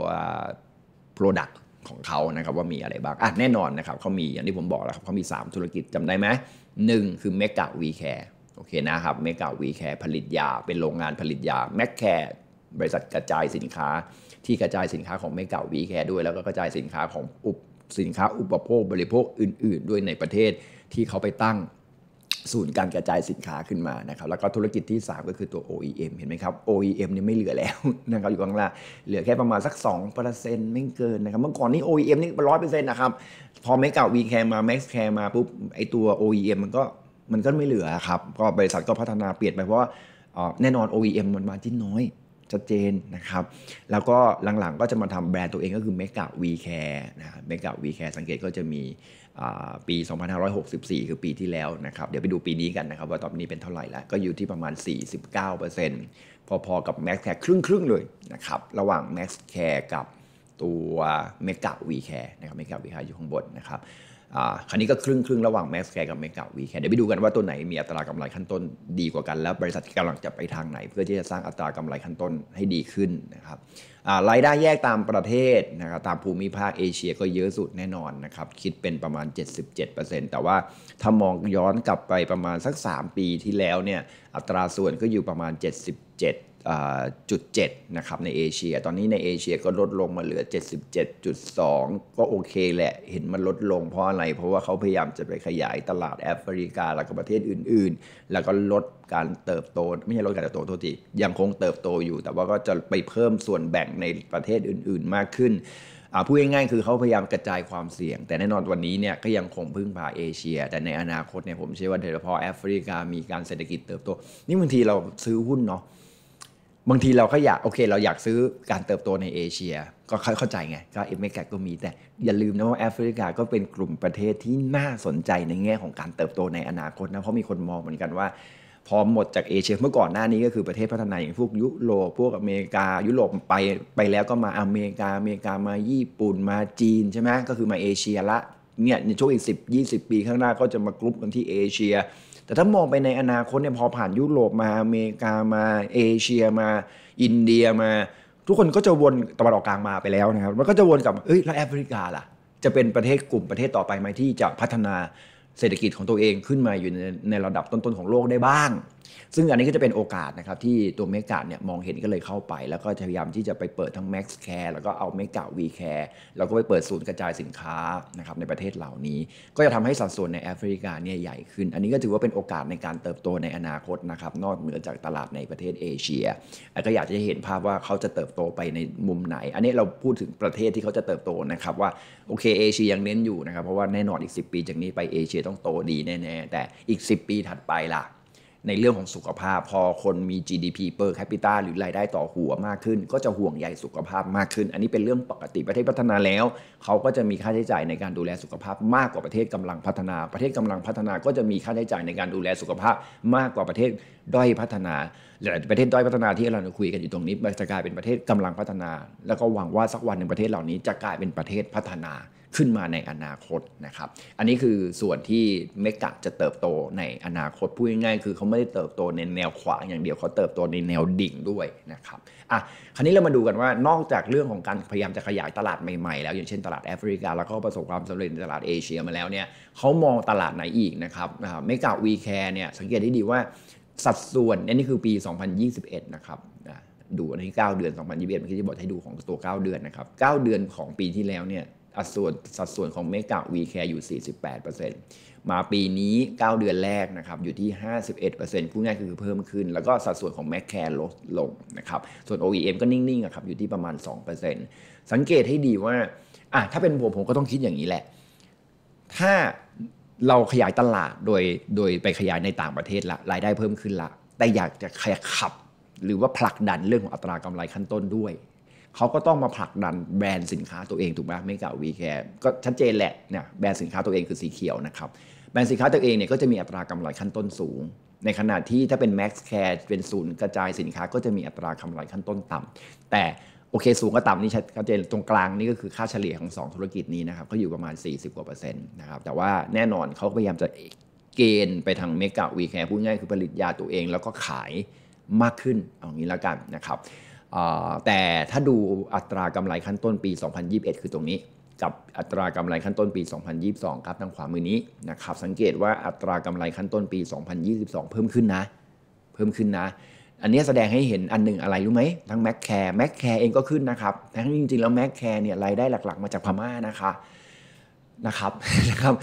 โปรดักของเขานะครับ ว่ามีอะไรบ้างอ่ะแน่นอนนะครับเขามีอย่างที่ผมบอกแล้วครับเขามี 3 ธุรกิจจำได้ไหมหนึ่งคือเมกะวีแคร์โอเคนะครับเมกะวีแคร์ผลิตยาเป็นโรงงานผลิตยาแมกแคร์บริษัทกระจายสินค้าที่กระจายสินค้าของเมกะวีแคร์ด้วยแล้วก็กระจายสินค้าของอุปสินค้า อุปโภคบริโภคอื่นๆ ด้วยในประเทศที่เขาไปตั้งศูนย์การกระจายสินค้าขึ้นมานะครับแล้วก็ธุรกิจที่ 3 ก็คือตัว OEM เห็นไหมครับ OEM เนี่ยไม่เหลือแล้วนะครับอยู่ข้างล่างเหลือแค่ประมาณสัก 2%ไม่เกินนะครับเมื่อก่อนนี้ OEM นี่ร้อยเปอร์เซ็นต์นะครับพอไม่เก่าวีแคร์มาแม็กซ์แคร์มาปุ๊บไอตัว OEM มันก็มันก็ไม่เหลือครับก็บริษัทก็พัฒนาเปลี่ยนไปเพราะว่าแน่นอน OEM มันมาจิ้นน้อยชัดเจนนะครับแล้วก็หลังๆก็จะมาทำแบรนด์ตัวเองก็คือเมกะวีแคร์นะเมกะวีแคร์สังเกตก็จะมีปี 2564 คือปีที่แล้วนะครับ เดี๋ยวไปดูปีนี้กันนะครับว่าตอนนี้เป็นเท่าไหร่แล้ว ก็อยู่ที่ประมาณ 49%พอๆกับ Max Care ครึ่งๆเลยนะครับ ระหว่าง Max Care กับตัวเมกะวีแคร์นะครับเมกะวีแคร์อยู่ข้างบนนะครับคันนี้ก็ครึ่งๆ ระหว่างแม x c a r แคร์กับเมกะวีแคร์เดี๋ยวไปดูกันว่าตัวไหนมีอัตรากำไรขั้นต้นดีกว่ากัน แล้วบริษัทกำลังจะไปทางไหนเพื่อที่จะสร้างอัตรากำไรขั้นต้นให้ดีขึ้นนะครับรายได้แยกตามประเทศนะครับตามภูมิภาค เอเชียก็เยอะสุดแน่นอนนะครับ คิดเป็นประมาณ 77%แต่ว่าถ้ามองย้อนกลับไปประมาณสัก 3 ปีที่แล้วเนี่ยอัตราส่วนก็อยู่ประมาณ 77จุ็ดนะครับในเอเชียตอนนี้ในเอเชียก็ลดลงมาเหลือ 77.2 ก็โอเคแหละเห็นมันลดลงเพราะอะไรเพราะว่าเขาพยายามจะไปขยายตลาดแอฟริกาแล้วก็ประเทศอื่นๆ แล้วก็ลดการเติบโต ไม่ใช่ลดการเติบโตโทษทียังคงเติบโตอยู่ แต่ว่าก็จะไปเพิ่มส่วนแบ่งในประเทศอื่นๆมากขึ้นพูดง่ายๆคือเขาพยายามกระจายความเสี่ยง แต่แน่นอนวันนี้เนี่ยก็ยังคงพึ่งพาเอเชีย แต่ในอนาคตเนี่ยผมเชื่อว่าโดยเฉพาะแอฟริกามีการเศรษฐกิจเติบโต นี่บางทีเราซื้อหุ้นเนาะบางทีเราก็อยากโอเคเราอยากซื้อการเติบโตในเอเชีย ก็เข้าใจไง ก็เอเมกาก็มีแต่ อย่าลืมนะว่าแอฟริกาก็เป็นกลุ่มประเทศที่น่าสนใจในแง่ของการเติบโตในอนาคตนะ เพราะมีคนมองเหมือนกันว่าพอหมดจากเอเชียเมื่อก่อนหน้านี้ก็คือประเทศพัฒนาอย่างพวกยุโรปพวกอเมริกายุโรปไปไปแล้วก็มาอเมริกาอเมริกามาญี่ปุ่นมาจีน ใช่ไหมก็คือมาเอเชียละเนี่ยในช่วงอีก10 20ปีข้างหน้าก็จะมากรุ๊ปกันที่เอเชียแต่ถ้ามองไปในอนาคตเนี่ยพอผ่านยุโรปมา อเมริกามาเอเชียมา อินเดียมา ทุกคนก็จะวนตะวันออกกลางมาไปแล้วนะครับมันก็จะวนกลับ เอ้ย แล้วแอฟริกาล่ะ จะเป็นประเทศกลุ่มประเทศต่อไปไหมที่จะพัฒนาเศรษฐกิจของตัวเองขึ้นมาอยู่ในในระดับต้นๆของโลกได้บ้างซึ่งอันนี้ก็จะเป็นโอกาสนะครับที่ตัวเมกาเนี่ยมองเห็นก็เลยเข้าไป แล้วก็พยายามที่จะไปเปิดทั้ง Max Care แล้วก็เอาเมกาวีแคร์แล้วก็ไปเปิดศูนย์กระจายสินค้านะครับในประเทศเหล่านี้ ก็จะทำให้สัดส่วนในแอฟริกาเนี่ยใหญ่ขึ้น อันนี้ก็ถือว่าเป็นโอกาสในการเติบโตในอนาคตนะครับนอกเหนือจากตลาดในประเทศเอเชียก็อยากจะเห็นภาพว่าเขาจะเติบโตไปในมุมไหน อันนี้เราพูดถึงประเทศที่เขาจะเติบโตนะครับว่าโอเคเอเชียยังเน้นอยู่นะครับเพราะว่าแน่นอนอีก 10 ปีจากนี้ไปเอเชียต้องโตดีแน่ๆแต่อีก10ปีถัดไปล่ะในเรื่องของสุขภาพพอคนมี GDP per capita หรือรายได้ต่อหัวมากขึ้น ก็จะห่วงใยสุขภาพมากขึ้น อันนี้เป็นเรื่องปกติประเทศพัฒนาแล้ว เขาก็จะมีค่าใช้จ่ายในการดูแลสุขภาพมากกว่าประเทศกำลังพัฒนาประเทศกำลังพัฒนาก็จะมีค่าใช้จ่ายในการดูแลสุขภาพมากกว่าประเทศด้อยพัฒนาหลายประเทศด้อยพัฒนา ที่เราคุยกันอยู่ตรงนี้มันจะกลายเป็นประเทศกำลังพัฒนา แล้วก็หวังว่าสักวันหนึ่งประเทศเหล่านี้จะกลายเป็นประเทศพัฒนาขึ้นมาในอนาคตนะครับ อันนี้คือส่วนที่เมกะจะเติบโตในอนาคต พูดง่ายๆ คือเขาไม่ได้เติบโตในแนวขวาอย่างเดียวเขาเติบโตในแนวดิ่งด้วยนะครับ อ่ะ คราวนี้เรามาดูกันว่านอกจากเรื่องของการพยายามจะขยายตลาดใหม่ๆ แล้วอย่างเช่นตลาดแอฟริกาแล้วก็ประสบความสำเร็จในตลาดเอเชียมาแล้วเนี่ยเขามองตลาดไหนอีกนะครับเมกะวีแคร์เนี่ยสังเกตได้ดีว่าสัดส่วนนี่คือปี 2021นะครับ ดูอันนี้ 9 เดือน 2021เมื่อกี้ที่บอกให้ดูของตัว 9 เดือนนะครับ9เดือนของปีที่แล้วเนี่ยัดส่วนสัดส่วนของเมกะวีแคร์อยู่ 48%มาปีนี้ 9 เดือนแรกนะครับอยู่ที่ 51%พูดง่ายคือเพิ่มขึ้น แล้วก็สัดส่วนของแมคแคร์ลดลงนะครับส่วน OEM ก็นิ่งๆนะครับอยู่ที่ประมาณ 2%สังเกตให้ดีว่าอ่ะถ้าเป็นผมผมก็ต้องคิดอย่างนี้แหละ ถ้าเราขยายตลาดโดยโดยไปขยายในต่างประเทศละรายได้เพิ่มขึ้นละ แต่อยากจะขยับหรือว่าผลักดันเรื่องของอัตรากำไรขั้นต้นด้วยเขาก็ต้องมาผลักดันแบรนด์สินค้าตัวเองถูกไหมไม่กับวีแคร์ก็ชัดเจนแหละเนี่ยแบรนด์สินค้าตัวเองคือสีเขียวนะครับแบรนด์สินค้าตัวเองเนี่ยก็จะมีอัตรากำไรขั้นต้นสูง ในขณะที่ถ้าเป็น Max Care เป็นศูนย์กระจายสินค้าก็จะมีอัตรากำไรขั้นต้นต่ำแต่โอเคสูงกับต่ำนี่ชัดเจนตรงกลางนี่ก็คือค่าเฉลี่ยของ 2 ธุรกิจนี้นะครับก็อยู่ประมาณ40กว่าเปอร์เซ็นต์นะครับแต่ว่าแน่นอนเขาพยายามจะเกณฑ์ไปทางเมกะวีแคร์พูดง่ายคือผลิตยาตัวเอง แล้วก็ขายมากขึ้นเอางี้แล้วกันนะครับแต่ถ้าดูอัตรากำไรขั้นต้นปี 2021 คือตรงนี้ กับอัตรากำไรขั้นต้นปี 2022 ครับทางขวามือนี้นะครับสังเกตว่าอัตรากำไรขั้นต้นปี 2022 เพิ่มขึ้นนะ เพิ่มขึ้นนะ อันนี้แสดงให้เห็นอันหนึ่งอะไรรู้ไหมทั้งแม็กแคร์แม็กแคร์เองก็ขึ้นนะครับทั้งจริง ๆแล้วแม็กแคร์เนี่ยรายได้หลักๆมาจากพม่านะคะนะครับนะครับ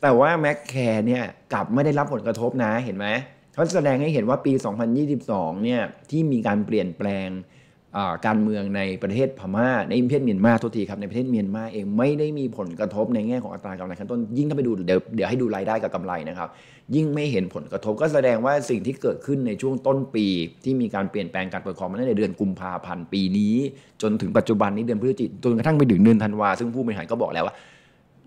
แต่ว่าแม็กแคร์เนี่ยกลับไม่ได้รับผลกระทบนะเห็นไหมเขาแสดงให้เห็นว่าปี2022เนี่ยที่มีการเปลี่ยนแปลงการเมืองในประเทศพมา่าในประเทศเมียนมาทุกทีครับในประเทศเมียนมาเองไม่ได้มีผลกระทบในแง่ของอัตรากำไรขั้นต้นยิ่งถ้าไปดูเดี๋ยวเดี๋ยวให้ดูรายได้กับกำไรนะครับ ยิ่งไม่เห็นผลกระทบก็แสดงว่าสิ่งที่เกิดขึ้นในช่วงต้นปี ที่มีการเปลี่ยนแปลงการปกครองมาในเดือนกุมภาพันธ์ปีนี้ จนถึงปัจจุบันนี้เดือนพฤศจิกจนกระทั่งไปถึงเดือนธันวาซึ่งผู้บริหารก็บอกแล้วว่า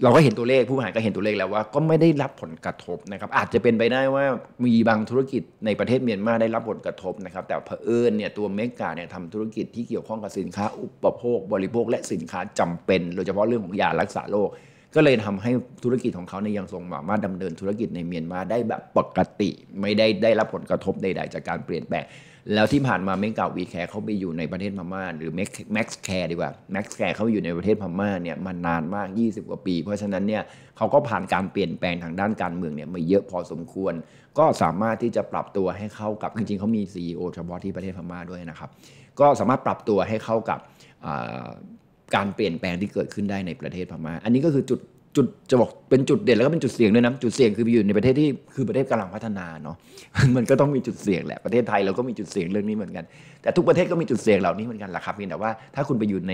เราก็เห็นตัวเลขผู้บริหารก็เห็นตัวเลขแล้วว่าก็ไม่ได้รับผลกระทบนะครับอาจจะเป็นไปได้ว่ามีบางธุรกิจในประเทศเมียนมาได้รับผลกระทบนะครับแต่เผอิญเนี่ยตัวเมกาเนี่ยทำธุรกิจที่เกี่ยวข้องกับสินค้า อุปโภค บริโภค และสินค้าจำเป็นโดยเฉพาะเรื่องของยารักษาโรคก็เลยทำให้ธุรกิจของเขาในยังทรงสามารถดำเนินธุรกิจในเมียนมาได้แบบปกติ ไม่ได้ได้รับผลกระทบใดๆ จากการเปลี่ยนแปลงแล้วที่ผ่านมาเมกาวีแคร์เขาไปอยู่ในประเทศพม่าหรือแม็กซ์แคร์ดีกว่าแม็กซ์แคร์เขาอยู่ในประเทศพม่าเนี่ยมานานมาก 20 กว่าปี เพราะฉะนั้นเนี่ยเขาก็ผ่านการเปลี่ยนแปลงทางด้านการเมืองเนี่ยมาเยอะพอสมควร ก็สามารถที่จะปรับตัวให้เข้ากับจริง ๆเขามี CEO เฉพาะที่ประเทศพม่าด้วยนะครับก็สามารถปรับตัวให้เข้ากับการเปลี่ยนแปลงที่เกิดขึ้นได้ในประเทศพม่าอันนี้ก็คือจุดจุดจะบอกเป็นจุดเด่นแล้วก็เป็นจุดเสี่ยงด้วยนะจุดเสี่ยงคือไปอยู่ในประเทศที่คือประเทศกำลังพัฒนาเนาะมันก็ต้องมีจุดเสี่ยงแหละประเทศไทยเราก็มีจุดเสี่ยงเรื่องนี้เหมือนกัน แต่ทุกประเทศก็มีจุดเสี่ยงเหล่านี้เหมือนกันแหละครับเพียงแต่ว่าถ้าคุณไปอยู่ใน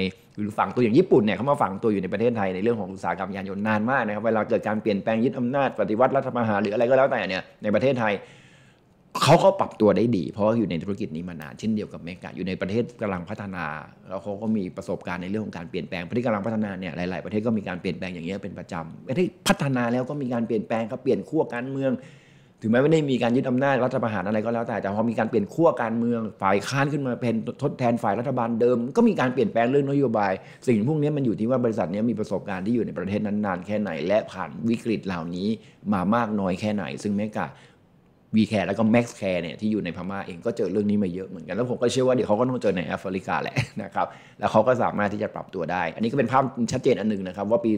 ฝั่งตัวอย่างญี่ปุ่นเนี่ยเขามาฝังตัวอยู่ในประเทศไทยในเรื่องของอุตสาหกรรมยานยนต์นานมากนะครับเวลาเกิดการเปลี่ยนแปลงยึดอำนาจปฏิวัติรัฐประหารหรืออะไรก็แล้วแต่เนี่ยในประเทศไทยเขาก็ปรับตัวได้ดี เพราะอยู่ในธุรกิจนี้มานานเช่นเดียวกับเมกาอยู่ในประเทศกำลังพัฒนา แล้วเขาก็มีประสบการณ์ในเรื่องของการเปลี่ยนแปลงประเทศกำลังพัฒนาเนี่ยหลาย ๆ ประเทศก็มีการเปลี่ยนแปลงอย่างเงี้ยเป็นประจำประเทศพัฒนาแล้วก็มีการเปลี่ยนแปลงเขาเปลี่ยนขั้วการเมืองถึงแม้ไม่ได้มีการยึดอานาจรัฐประหารอะไรก็แล้วแต่แต่พอมีการเปลี่ยนขั้วการเมืองฝ่ายค้านขึ้นมาเป็นทดแทนฝ่ายรัฐบาลเดิม ก็มีการเปลี่ยนแปลงเรื่องนโยบายสิ่งพวกนี้มันอยู่ที่ว่าบริษัทนี้มีประสบการณ์ที่อยู่ในประเทศนั้นนานแค่ไหนและผ่านวิกฤตเหล่านี้มามากน้อยแค่ไหน ซึ่งเมกาวีแคร์แล้วก็แม็กซ์แคร์เนี่ยที่อยู่ในพม่าเองก็เจอเรื่องนี้มาเยอะเหมือนกันแล้วผมก็เชื่อว่าเดี๋ยวเขาก็ต้องเจอในแอฟริกาแหละนะครับแล้วเขาก็สามารถที่จะปรับตัวได้ อันนี้ก็เป็นภาพชัดเจนอันหนึ่งนะครับว่าปี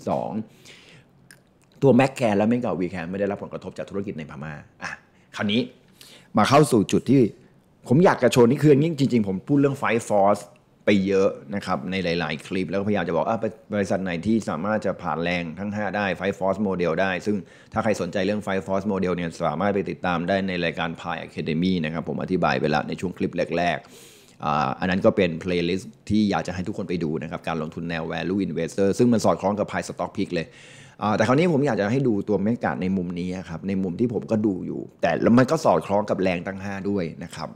2022 ตัวแม็กแคร์และแมกาวีแคร์ไม่ได้รับผลกระทบจากธุรกิจในพม่าอ่ะ คราวนี้มาเข้าสู่จุดที่ผมอยากกระโชนนี่คือจริงๆผมพูดเรื่องไฟฟอร์สไปเยอะนะครับ ในหลาย ๆคลิปแล้วก็พยายามจะบอกอ่บริษัทไหนที่สามารถจะผ่านแรงทั้ง 5 ได้ไฟฟอสโมเดลได้ ซึ่งถ้าใครสนใจเรื่องไฟฟอสโมเดลเนี่ยสามารถไปติดตามได้ในรายการพายอค c a เดมีนะครับ ผมอธิบายไปแล้วในช่วงคลิปแรกๆ อันนั้นก็เป็นเพลย์ลิสต์ที่อยากจะให้ทุกคนไปดูนะครับ การลงทุนแนว value investor ซึ่งมันสอดคล้องกับพายสต็อกพิกเลยแต่คราวนี้ผมอยากจะให้ดูตัวเมกะในมุมนี้ครับในมุมที่ผมก็ดูอยู่ แต่แล้วมันก็สอดคล้องกับแรงตั้ง 5 ด้วยนะครับ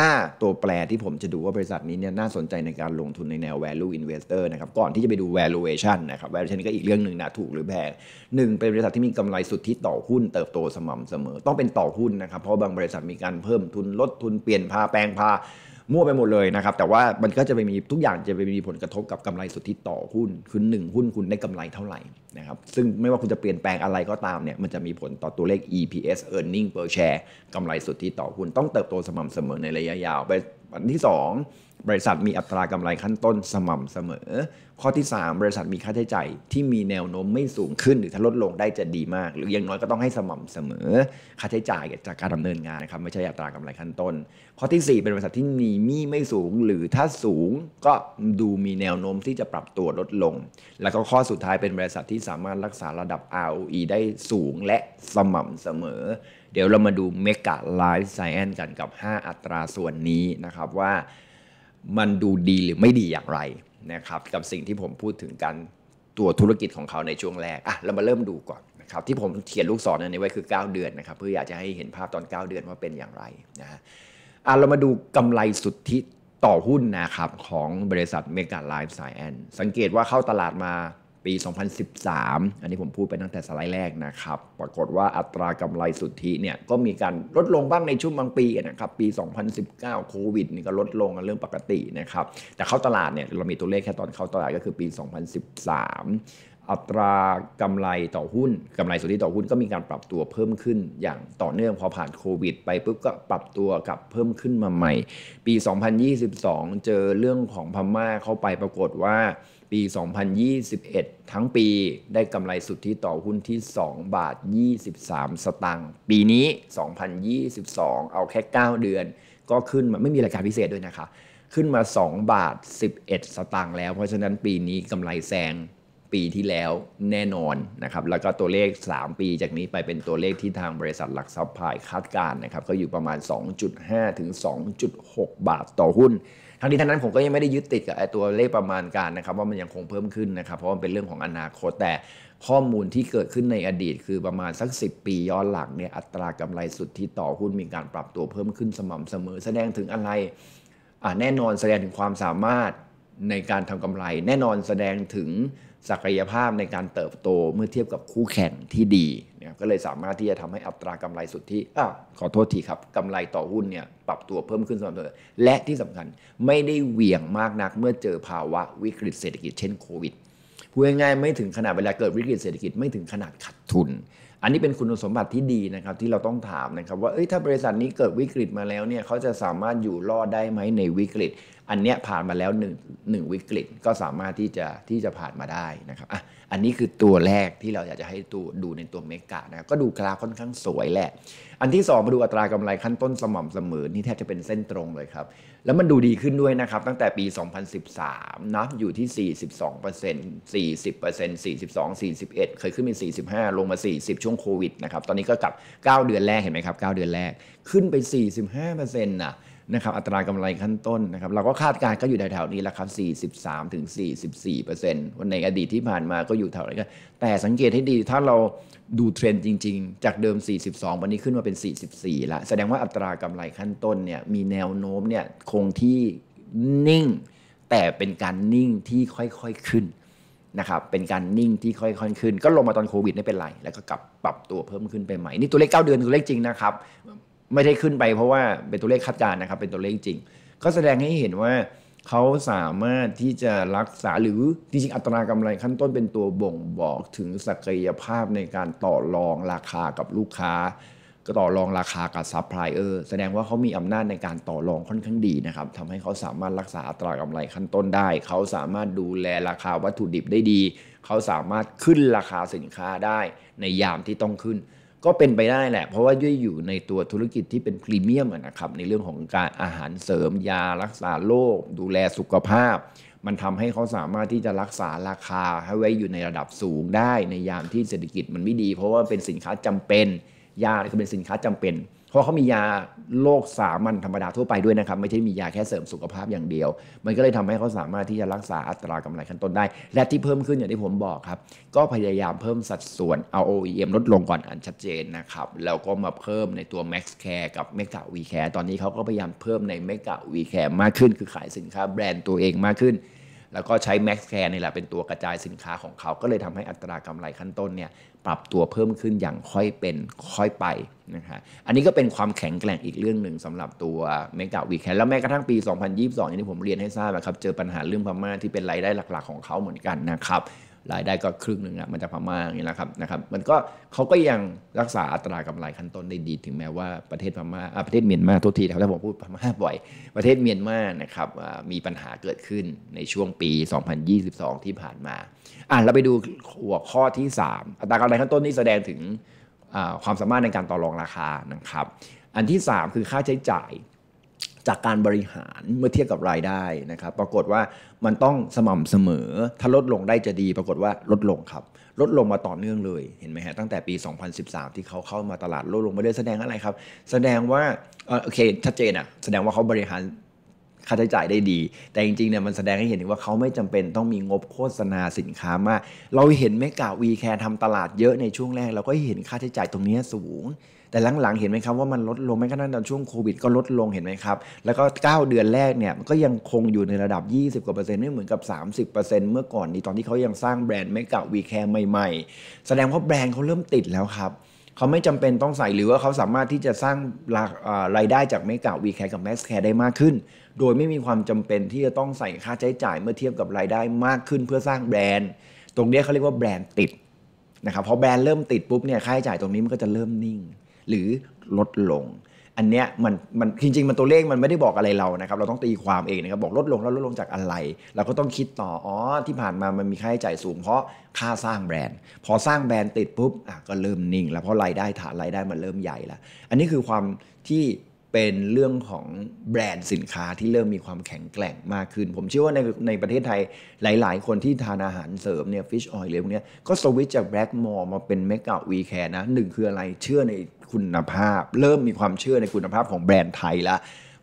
5 ตัวแปรที่ผมจะดูว่าบริษัทนี้เนี่ยน่าสนใจในการลงทุนในแนว value investor นะครับก่อนที่จะไปดู valuation นะครับ valuation ก็อีกเรื่องหนึ่งนะถูกหรือแพงหนึ่งเป็นบริษัทที่มีกำไรสุทธิต่อหุ้นเติบโตสม่ำเสมอ ต้องเป็นต่อหุ้นนะครับเพราะบางบริษัทมีการเพิ่มทุนลดทุนเปลี่ยนพาแปลงพามั่วไปหมดเลยนะครับ แต่ว่ามันก็จะไปมีทุกอย่างจะไปมีผลกระทบกับกำไรสุทธิต่อหุ้นคือหนึ่งหุ้นคุณได้กำไรเท่าไหร่นะครับซึ่งไม่ว่าคุณจะเปลี่ยนแปลงอะไรก็ตามเนี่ยมันจะมีผลต่อตัวเลข EPS earning per share กำไรสุทธิต่อหุ้นต้องเติบโตสม่ำเสมอในระยะยาว ไปอันที่ 2บริษัทมีอัตรากำไรขั้นต้นสม่ำเสมอ ข้อที่ 3 บริษัทมีค่าใช้จ่ายที่มีแนวโน้มไม่สูงขึ้น หรือถ้าลดลงได้จะดีมาก หรืออย่างน้อยก็ต้องให้สม่ำเสมอ ค่าใช้จ่ายจากการดำเนินงานนะครับไม่ใช่อัตรากำไรขั้นต้น ข้อที่ 4 เป็นบริษัทที่มีมีไม่สูง หรือถ้าสูงก็ดูมีแนวโน้มที่จะปรับตัวลดลงแล้วก็ข้อสุดท้ายเป็นบริษัทที่สามารถรักษาระดับ ROE ได้สูงและสม่ำเสมอ เดี๋ยวเรามาดูเมกะไลฟ์ไซแอนกันกับ 5 อัตราส่วนนี้นะครับว่ามันดูดีหรือไม่ดีอย่างไรนะครับกับสิ่งที่ผมพูดถึงการตัวธุรกิจของเขาในช่วงแรกอ่ะเรามาเริ่มดูก่อนนะครับที่ผมเขียนลูกศรนนี้ไว้คือ 9 เดือนนะครับเพื่ออยากจะให้เห็นภาพตอน 9 เดือนว่าเป็นอย่างไรนะฮะอ่ะเรามาดูกำไรสุทธิต่อหุ้นนะครับของบริษัทเมกาไลฟ์ไซแอน สังเกตว่าเข้าตลาดมาปี 2013 อันนี้ผมพูดไปตั้งแต่สไลด์แรกนะครับ ปรากฏว่าอัตรากำไรสุทธิเนี่ยก็มีการลดลงบ้างในช่วงบางปีนะครับ ปี 2019โควิดนี่ก็ลดลงกันเรื่องปกตินะครับ แต่เข้าตลาดเนี่ยเรามีตัวเลขแค่ตอนเข้าตลาดก็คือปี 2013อัตรากำไรต่อหุ้นกำไรสุทธิต่อหุ้นก็มีการปรับตัวเพิ่มขึ้นอย่างต่อเนื่องพอผ่านโควิด ไปปุ๊บก็ปรับตัวกลับเพิ่มขึ้นมาใหม่ ปี 2022 เจอเรื่องของพม่าเข้าไปปรากฏว่า ปี 2021 ทั้งปีได้กำไรสุทธิต่อหุ้นที่ 2 บาท 23 สตางค์ปีนี้ 2022 เอาแค่9เดือน ก็ขึ้นมาไม่มีรายการพิเศษด้วยนะคะ ขึ้นมา 2 บาท 11 สตางค์แล้ว เพราะฉะนั้นปีนี้กำไรแซงปีที่แล้วแน่นอนนะครับแล้วก็ตัวเลข 3 ปีจากนี้ไปเป็นตัวเลขที่ทางบริษัทหลักทรัพย์พายคาดการณ์นะครับก็อยู่ประมาณ 2.5 ถึง 2.6 บาทต่อหุ้น ทั้งนี้ทั้งนั้นผมก็ยังไม่ได้ยึดติดกับตัวเลขประมาณการนะครับว่ามันยังคงเพิ่มขึ้นนะครับเพราะมันเป็นเรื่องของอนาคตแต่ข้อมูลที่เกิดขึ้นในอดีต คือประมาณสัก 10ปีย้อนหลังเนี่ยอัตรากำไรสุทธิต่อหุ้นมีการปรับตัวเพิ่มขึ้นสม่ำเสมอ แสดงถึงอะไรแน่นอนแสดงถึงความสามารถในการทำกำไร แน่นอนแสดงถึงศักยภาพในการเติบโตเมื่อเทียบกับคู่แข่งที่ดีเนี่ยก็เลยสามารถที่จะทำให้อัตรากำไรสุทธิอ้าขอโทษทีครับกำไรต่อหุ้นเนี่ยปรับตัวเพิ่มขึ้นสม่ำเสมอและที่สำคัญไม่ได้เหวี่ยงมากนักเมื่อเจอภาวะวิกฤตเศรษฐกิจเช่นโควิด พูดง่ายๆไม่ถึงขนาดเวลาเกิดวิกฤตเศรษฐกิจไม่ถึงขนาดขาดทุน อันนี้เป็นคุณสมบัติที่ดีนะครับที่เราต้องถามนะครับว่าเอ้ยถ้าบริษัทนี้เกิดวิกฤตมาแล้วเนี่ยเขาจะสามารถอยู่รอดได้ไหมในวิกฤตอันเนี้ยผ่านมาแล้วหนึ่งหนึ่งวิกฤตก็สามารถที่จะที่จะผ่านมาได้นะครับอ่ะอันนี้คือตัวแรกที่เราอยากจะให้ตัวดูในตัวเมกะนะก็ดูกราฟค่อนข้างสวยแหละ อันที่ 2 มาดูอัตรากำไรขั้นต้นสม่ำเสมอนี่แทบจะเป็นเส้นตรงเลยครับ แล้วมันดูดีขึ้นด้วยนะครับ ตั้งแต่ปี 2013นะอยู่ที่ 42% 40% 42 41 เคยขึ้นเป็น 45 ลงมา 40 ช่วงโควิดนะครับตอนนี้ก็กลับ 9 เดือนแรกเห็นไหมครับ9เดือนแรกขึ้นไป45%นะ่ะนะครับอัตรากำไรขั้นต้นนะครับ เราก็คาดการณ์ก็อยู่แถวๆนี้แหละครับ 43ถึง44 วันในอดีตที่ผ่านมาก็อยู่แถวนี้ก็ แต่สังเกตให้ดีถ้าเราดูเทรนด์จริงๆ จากเดิม 42 วันนี้ขึ้นมาเป็น 44ละ แสดงว่าอัตรากำไรขั้นต้นเนี่ยมีแนวโน้มเนี่ยคงที่นิ่ง แต่เป็นการนิ่งที่ค่อยๆขึ้นนะครับเป็นการนิ่งที่ค่อยๆขึ้น ก็ลงมาตอนโควิดไม่เป็นไร แล้วก็กลับปรับตัวเพิ่มขึ้นไปใหม่ นี่ตัวเลข9เดือนตัวเลขจริงนะครับไม่ได้ขึ้นไปเพราะว่าเป็นตัวเลขคาดการณ์นะครับ เป็นตัวเลขจริง ก็แสดงให้เห็นว่าเขาสามารถที่จะรักษาหรือจริงๆอัตรากำไรขั้นต้นเป็นตัวบ่งบอกถึงศักยภาพในการต่อรองราคากับลูกค้าก็ต่อรองราคากับซัพพลายเออร์แสดงว่าเขามีอำนาจในการต่อรองค่อนข้างดีนะครับทำให้เขาสามารถรักษาอัตรากำไรขั้นต้นได้เขาสามารถดูแลราคาวัตถุดิบได้ดีเขาสามารถขึ้นราคาสินค้าได้ในยามที่ต้องขึ้นก็เป็นไปได้แหละ เพราะว่าด้วยอยู่ในตัวธุรกิจที่เป็นพรีเมียมนะครับในเรื่องของการอาหารเสริมยารักษาโรคดูแลสุขภาพ มันทำให้เขาสามารถที่จะรักษาราคาให้ไว้อยู่ในระดับสูงได้ ในยามที่เศรษฐกิจมันไม่ดี เพราะว่าเป็นสินค้าจำเป็น ยาก็เป็นสินค้าจำเป็นเพราะเขามียาโรคสามัญธรรมดาทั่วไปด้วยนะครับ ไม่ใช่มียาแค่เสริมสุขภาพอย่างเดียว มันก็เลยทำให้เขาสามารถที่จะรักษาอัตรากำไรขั้นต้นได้ และที่เพิ่มขึ้นอย่างที่ผมบอกครับ ก็พยายามเพิ่มสัดส่วน ROEM ลดลงก่อนอันชัดเจนนะครับ แล้วก็มาเพิ่มในตัว Max Care กับ m e g a V Care ตอนนี้เขาก็พยายามเพิ่มใน m e g a V Care มากขึ้น คือขายสินค้าแบรนด์ตัวเองมากขึ้น แล้วก็ใช้ Max Care นี่แหละเป็นตัวกระจายสินค้าของเขาก็เลยทำให้อัตรากำไรขั้นต้นเนี่ยปรับตัวเพิ่มขึ้นอย่างค่อยเป็นค่อยไปนะฮะอันนี้ก็เป็นความแข็งแกร่งอีกเรื่องหนึ่งสำหรับตัวเมกาวีแคนแล้วแม้กระทั่งปี 2022อย่างที่ผมเรียนให้ทราบนะครับ เจอปัญหาเรื่องพม่าที่เป็นรายได้หลักๆ ของเขาเหมือนกันนะครับ รายได้ก็ครึ่งหนึ่งอะมันจะพม่าอย่างนี้แหละครับนะครับ มันก็เขาก็ยังรักษาอัตรากำไรขั้นต้นได้ดี ถึงแม้ว่าประเทศพม่าประเทศเมียนมาทุกทีครับถ้าผมพูดพม่าบ่อยประเทศเมียนมานะครับมีปัญหาเกิดขึ้นในช่วงปี 2022 ที่ผ่านมาอ่านเราไปดูหัวข้อที่ 3 อัตราการไหลขั้นต้นนี่แสดงถึงความสามารถในการต่อรองราคานะครับ อันที่ 3 คือค่าใช้จ่ายจากการบริหารเมื่อเทียบกับรายได้นะครับ ปรากฏว่ามันต้องสม่ำเสมอ ถ้าลดลงได้จะดีปรากฏว่าลดลงครับ ลดลงมาต่อเนื่องเลย เห็นไหมฮะตั้งแต่ปี 2013 ที่เขาเข้ามาตลาดลดลงมาเลยแสดงอะไรครับ แสดงว่าโอเคชัดเจนอะแสดงว่าเขาบริหารค่าใช้จ่ายได้ดี แต่จริงๆเนี่ยมันแสดงให้เห็นถึงว่าเขาไม่จำเป็นต้องมีงบโฆษณาสินค้ามาก เราเห็นเมกาวีแคร์ทำตลาดเยอะในช่วงแรกเราก็เห็นค่าใช้จ่ายตรงนี้สูง แต่หลังๆ เห็นไหมครับว่ามันลดลงแม้กระทั่งตอนช่วงโควิดก็ลดลงเห็นไหมครับแล้วก็ 9 เดือนแรกเนี่ยก็ยังคงอยู่ในระดับ 20กว่าเปอร์เซ็นต์ไม่เหมือนกับ 30%เปอร์์เเซ็นตมื่อก่อนนี้ตอนที่เขายังสร้างแบรนด์เมกาวีแคร์ใหม่ๆแสดงว่าแบรนด์เขาเริ่มติดแล้วครับเขาไม่จำเป็นต้องใส่หรือว่าเขาสามารถที่จะสร้างรายได้จากเมกาวีแคร์กับแมสแคร์ได้มากขึ้นโดยไม่มีความจำเป็นที่จะต้องใส่ค่าใช้จ่ายเมื่อเทียบกับรายได้มากขึ้นเพื่อสร้างแบรนด์ ตรงนี้เขาเรียกว่าแบรนด์ติดนะครับพอแบรนด์เริ่มติดปุ๊บเนี่ยค่าใช้จ่ายตรงนี้มันก็จะเริ่มนิ่ง หรือลดลง อันเนี้ยมันมันจริงๆมันตัวเลขมันไม่ได้บอกอะไรเรานะครับเราต้องตีความเองนะครับบอกลดลง แล้วลดลงจากอะไร เราก็ต้องคิดต่ออ๋อที่ผ่านมามันมีค่าใช้จ่ายสูงเพราะค่าสร้างแบรนด์พอสร้างแบรนด์ติดปุ๊บอ่ะก็เริ่มนิ่งแล้วเพราะรายได้ฐานรายได้มันเริ่มใหญ่แล้วอันนี้คือความที่เป็นเรื่องของแบรนด์สินค้าที่เริ่มมีความแข็งแกร่งมากขึ้น ผมเชื่อว่าในในประเทศไทยหลาย ๆ คนที่ทานอาหารเสริมเนี่ยฟิชออยล์เลยพวกนี้ก็สวิตจากแบล็กมอร์มาเป็นเมกะวีแคร์นะหนึ่งคืออะไรเชื่อในคุณภาพ เริ่มมีความเชื่อในคุณภาพของแบรนด์ไทยละ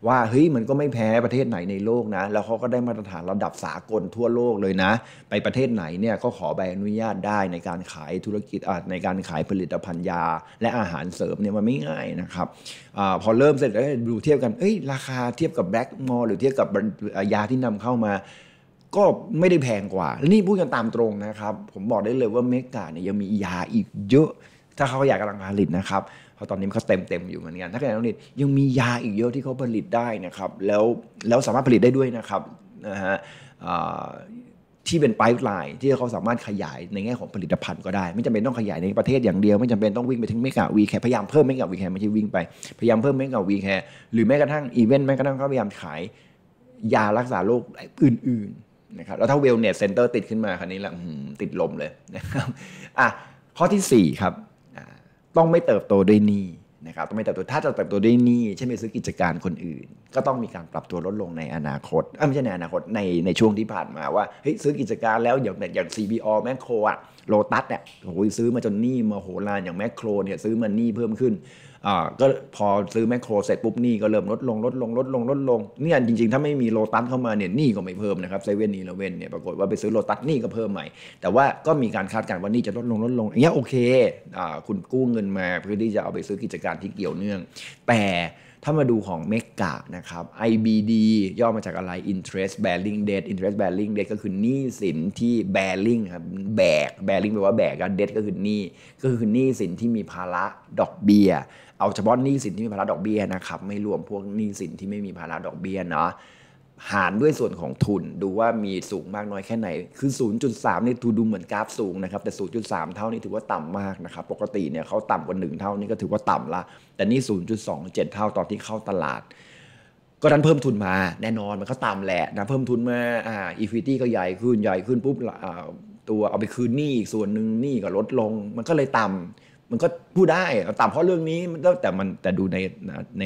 ว่าเฮ้ยมันก็ไม่แพ้ประเทศไหนในโลกนะ แล้วเขาก็ได้มาตรฐานระดับสากลทั่วโลกเลยนะ ไปประเทศไหนเนี่ยก็ขอใบอนุญาตได้ในการขายธุรกิจในการขายผลิตภัณฑ์ยาและอาหารเสริมเนี่ยมันไม่ง่ายนะครับอพอเริ่มเสร็จแล้วดูเทียบกันเอ้ยราคาเทียบกับแบล็กมอลหรือเทียบกับยาที่นำเข้ามา ก็ไม่ได้แพงกว่านี่พูดกันตามตรงนะครับ ผมบอกได้เลยว่าเมกาเนี่ยยังมียาอีกเยอะ ถ้าเขาอยากกำลังผลิตนะครับราะตอนนี้เขาเต็มเต็มอยู่เหมือนกันถ้าเกิดนกเรียนยังมียาอีกเยอะที่เขาผลิตได้นะครับ แล้วแล้วสามารถผลิตได้ด้วยนะครับนะฮะที่เป็นไพป์ไลน์ที่เขาสามารถขยายในแง่ของผลิตภัณฑ์ก็ได้ ไม่จำเป็นต้องขยายในประเทศ อย่างเดียวไม่จำเป็นต้องวิ่งไปถึงเมกะวีแคร์พยายามเพิ่มเมกะวีแคร์ไม่ใช่วิ่งไป พยายามเพิ่มเมกะวีแคร์หรือแม้กระทั่งอีเวนต์แม้กระทั่งเขาพยายามขายยารักษาโรคอื่นๆนะครับแล้วถ้าเวลเนสเซ็นเตอร์ติดขึ้นมาคันนี้แหละติดลมเลยนะครับอ่ะข้อที่4ครับต้องไม่เติบโตด้วยหนี้นะครับ ต้องไม่เติบโต ถ้าจะเติบโตด้วยหนี้เช่นไปซื้อกิจการคนอื่น ก็ต้องมีการปรับตัวลดลงในอนาคต ไม่ใช่ในอนาคต ในในช่วงที่ผ่านมาว่าเฮ้ยซื้อกิจการแล้วอย่างอย่าง CBO แมคโครอะโลตัสเนี่ยโอ้ยซื้อมาจนหนี้มาโหรานอย่างแมคโครเนี่ยซื้อมาหนี้เพิ่มขึ้นก็พอซื้อแมคโครเสร็จปุ๊บหนี้ก็เริ่มลดลงลดลงลดลงลดลงเนี่ยจริง ๆ ถ้าไม่มีโลตัสเข้ามาเนี่ยหนี้ก็ไม่เพิ่มนะครับเซเว่นนีเลเว่นเนี่ยปรากฏว่าไปซื้อโลตัสหนี้ก็เพิ่มใหม่ แต่ว่าก็มีการคาดการณ์ว่านี่จะลดลงลดลงอย่างเงี้ยโอเค คุณกู้เงินมาเพื่อที่จะเอาไปซื้อกิจการที่เกี่ยวเนื่อง แต่ถ้ามาดูของเมกะนะครับ IBD ย่อมาจากอะไร Interest Bearing Debt Interest Bearing Debt ก็คือหนี้สินที่ Bearing ครับแบก Bearing แปลว่าแบก Debt ก็คือหนี้ก็คือหนี้สินที่มีภาระดอกเบี้ยเอาเฉพาะหนี้สินที่มีภาระดอกเบี้ยนะครับไม่รวมพวกหนี้สินที่ไม่มีภาระดอกเบี้ยเนาะหารด้วยส่วนของทุนดูว่ามีสูงมากน้อยแค่ไหนคือ 0.3นี่ทูดูเหมือนกราฟสูงนะครับแต่ 0.3 เท่านี้ถือว่าต่ำมากนะครับปกติเนี่ยเขาต่ำกว่า 1 เท่านี่ก็ถือว่าต่ำละแต่นี่ 0.27 เท่าตอนที่เข้าตลาด ก็ดันเพิ่มทุนมาแน่นอนมันก็ต่ำแหละนะเพิ่มทุนมาอ่าอีฟิตี้ก็ใหญ่ขึ้นใหญ่ขึ้นปุ๊บตัวเอาไปคืนหนี้อีกส่วนหนึ่งหนี้ก็ลดลงมันก็เลยต่ำมันก็พูดได้ต่มเพราะเรื่องนี้ แต่มันแต่ดูในใน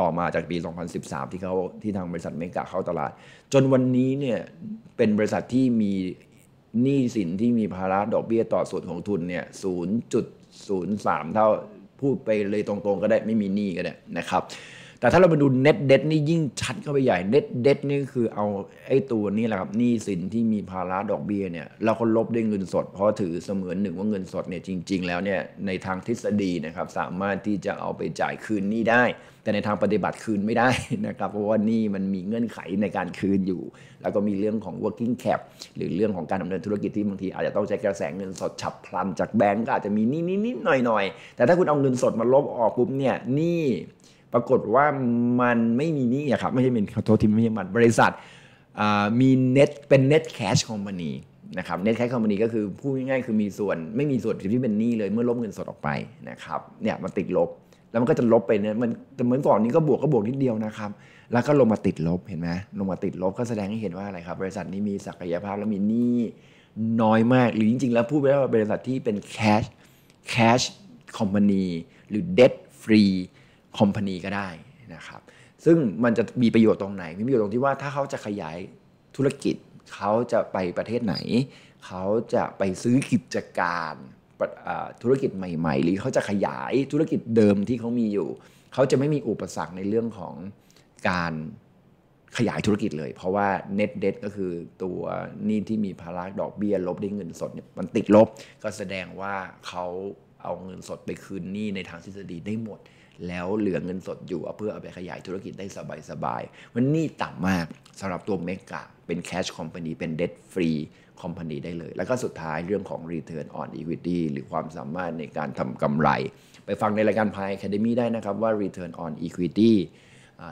ต่อมาจากปี 2013 ที่เขาที่ทางบริษัทเมกาเข้าตลาด จนวันนี้เนี่ยเป็นบริษัทที่มีหนี้สินที่มีภาระดอกเบี้ยต่อส่วนของทุนเนี่ย 0.03 เท่าพูดไปเลยตรงๆก็ได้ ไม่มีหนี้ก็ได้นะครับแต่ถ้าเรามาดู net debt นี่ยิ่งชัดเข้าไปใหญ่ net debt นี่คือเอาไอ้ตัวนี้แหละครับหนี้สินที่มีภาระดอกเบี้ยเนี่ยเราก็ลบด้วยเงินสดเพราะถือเสมือนหนึ่งว่าเงินสดเนี่ยจริงๆแล้วเนี่ยในทางทฤษฎีนะครับสามารถที่จะเอาไปจ่ายคืนหนี้ได้ แต่ในทางปฏิบัติคืนไม่ได้นะครับ เพราะว่านี่มันมีเงื่อนไขในการคืนอยู่ แล้วก็มีเรื่องของ working cap หรือเรื่องของการดำเนินธุรกิจที่บางทีอาจจะต้องใช้กระแสเงินสดฉับพลันจากแบงก์ก็อาจจะมีนิดๆหน่อยๆแต่ถ้าคุณเอาเงินสดมาลบออกปุ๊บเนี่ยหนี้ปรากฏว่ามันไม่มีนี่ครับไม่ใช่เป็นขอโทษทีไม่ใช่มันบริษัทมีเน็ตเป็นเน็ตแคชคอมพานีนะครับเน็ตแคชคอมพานีก็คือพูดง่ายๆ คือมีส่วนไม่มีส่วนที่เป็นนี่เลย เมื่อลบเงินสดออกไปนะครับเนี่ยมันติดลบแล้วมันก็จะลบไปเนี่ยมันแต่เหมือนก่อนนี้ก็บวกก็บวกนิดเดียวนะครับ แล้วก็ลงมาติดลบ เห็นไหมลงมาติดลบก็แสดงให้เห็นว่าอะไรครับ บริษัทนี้มีศักยภาพและมีนี่น้อยมากหรือจริงๆแล้วพูดไปว่าบริษัทที่เป็นแคชแคชคอมพานีหรือเด็ด free คอมพานีก็ได้นะครับซึ่งมันจะมีประโยชน์ตรงไหนมีประโยชน์ตรงที่ว่าถ้าเขาจะขยายธุรกิจเขาจะไปประเทศไหน เขาจะไปซื้อกิจการธุรกิจใหม่ๆ หรือเขาจะขยายธุรกิจเดิมที่เขามีอยู่เขาจะไม่มีอุปสรรคในเรื่องของการขยายธุรกิจเลย เพราะว่า net debt ก็คือตัวนี่ที่มีภาระดอกเบี้ยลบด้วยเงินสดเนี่ยมันติดลบ ก็แสดงว่าเขาเอาเงินสดไปคืนหนี้ในทางทฤษฎีได้หมดแล้วเหลือเงินสดอยู่เพื่อเอาไปขยายธุรกิจได้สบายๆ มันนี่ต่ำมากสำหรับตัวเมกะเป็นแคชคอมพานีเป็นเดดฟรีคอมพานีได้เลย แล้วก็สุดท้ายเรื่องของ Return on Equity หรือความสามารถในการทำกำไร ไปฟังในรายการพาย Academy ได้นะครับว่า Return on Equity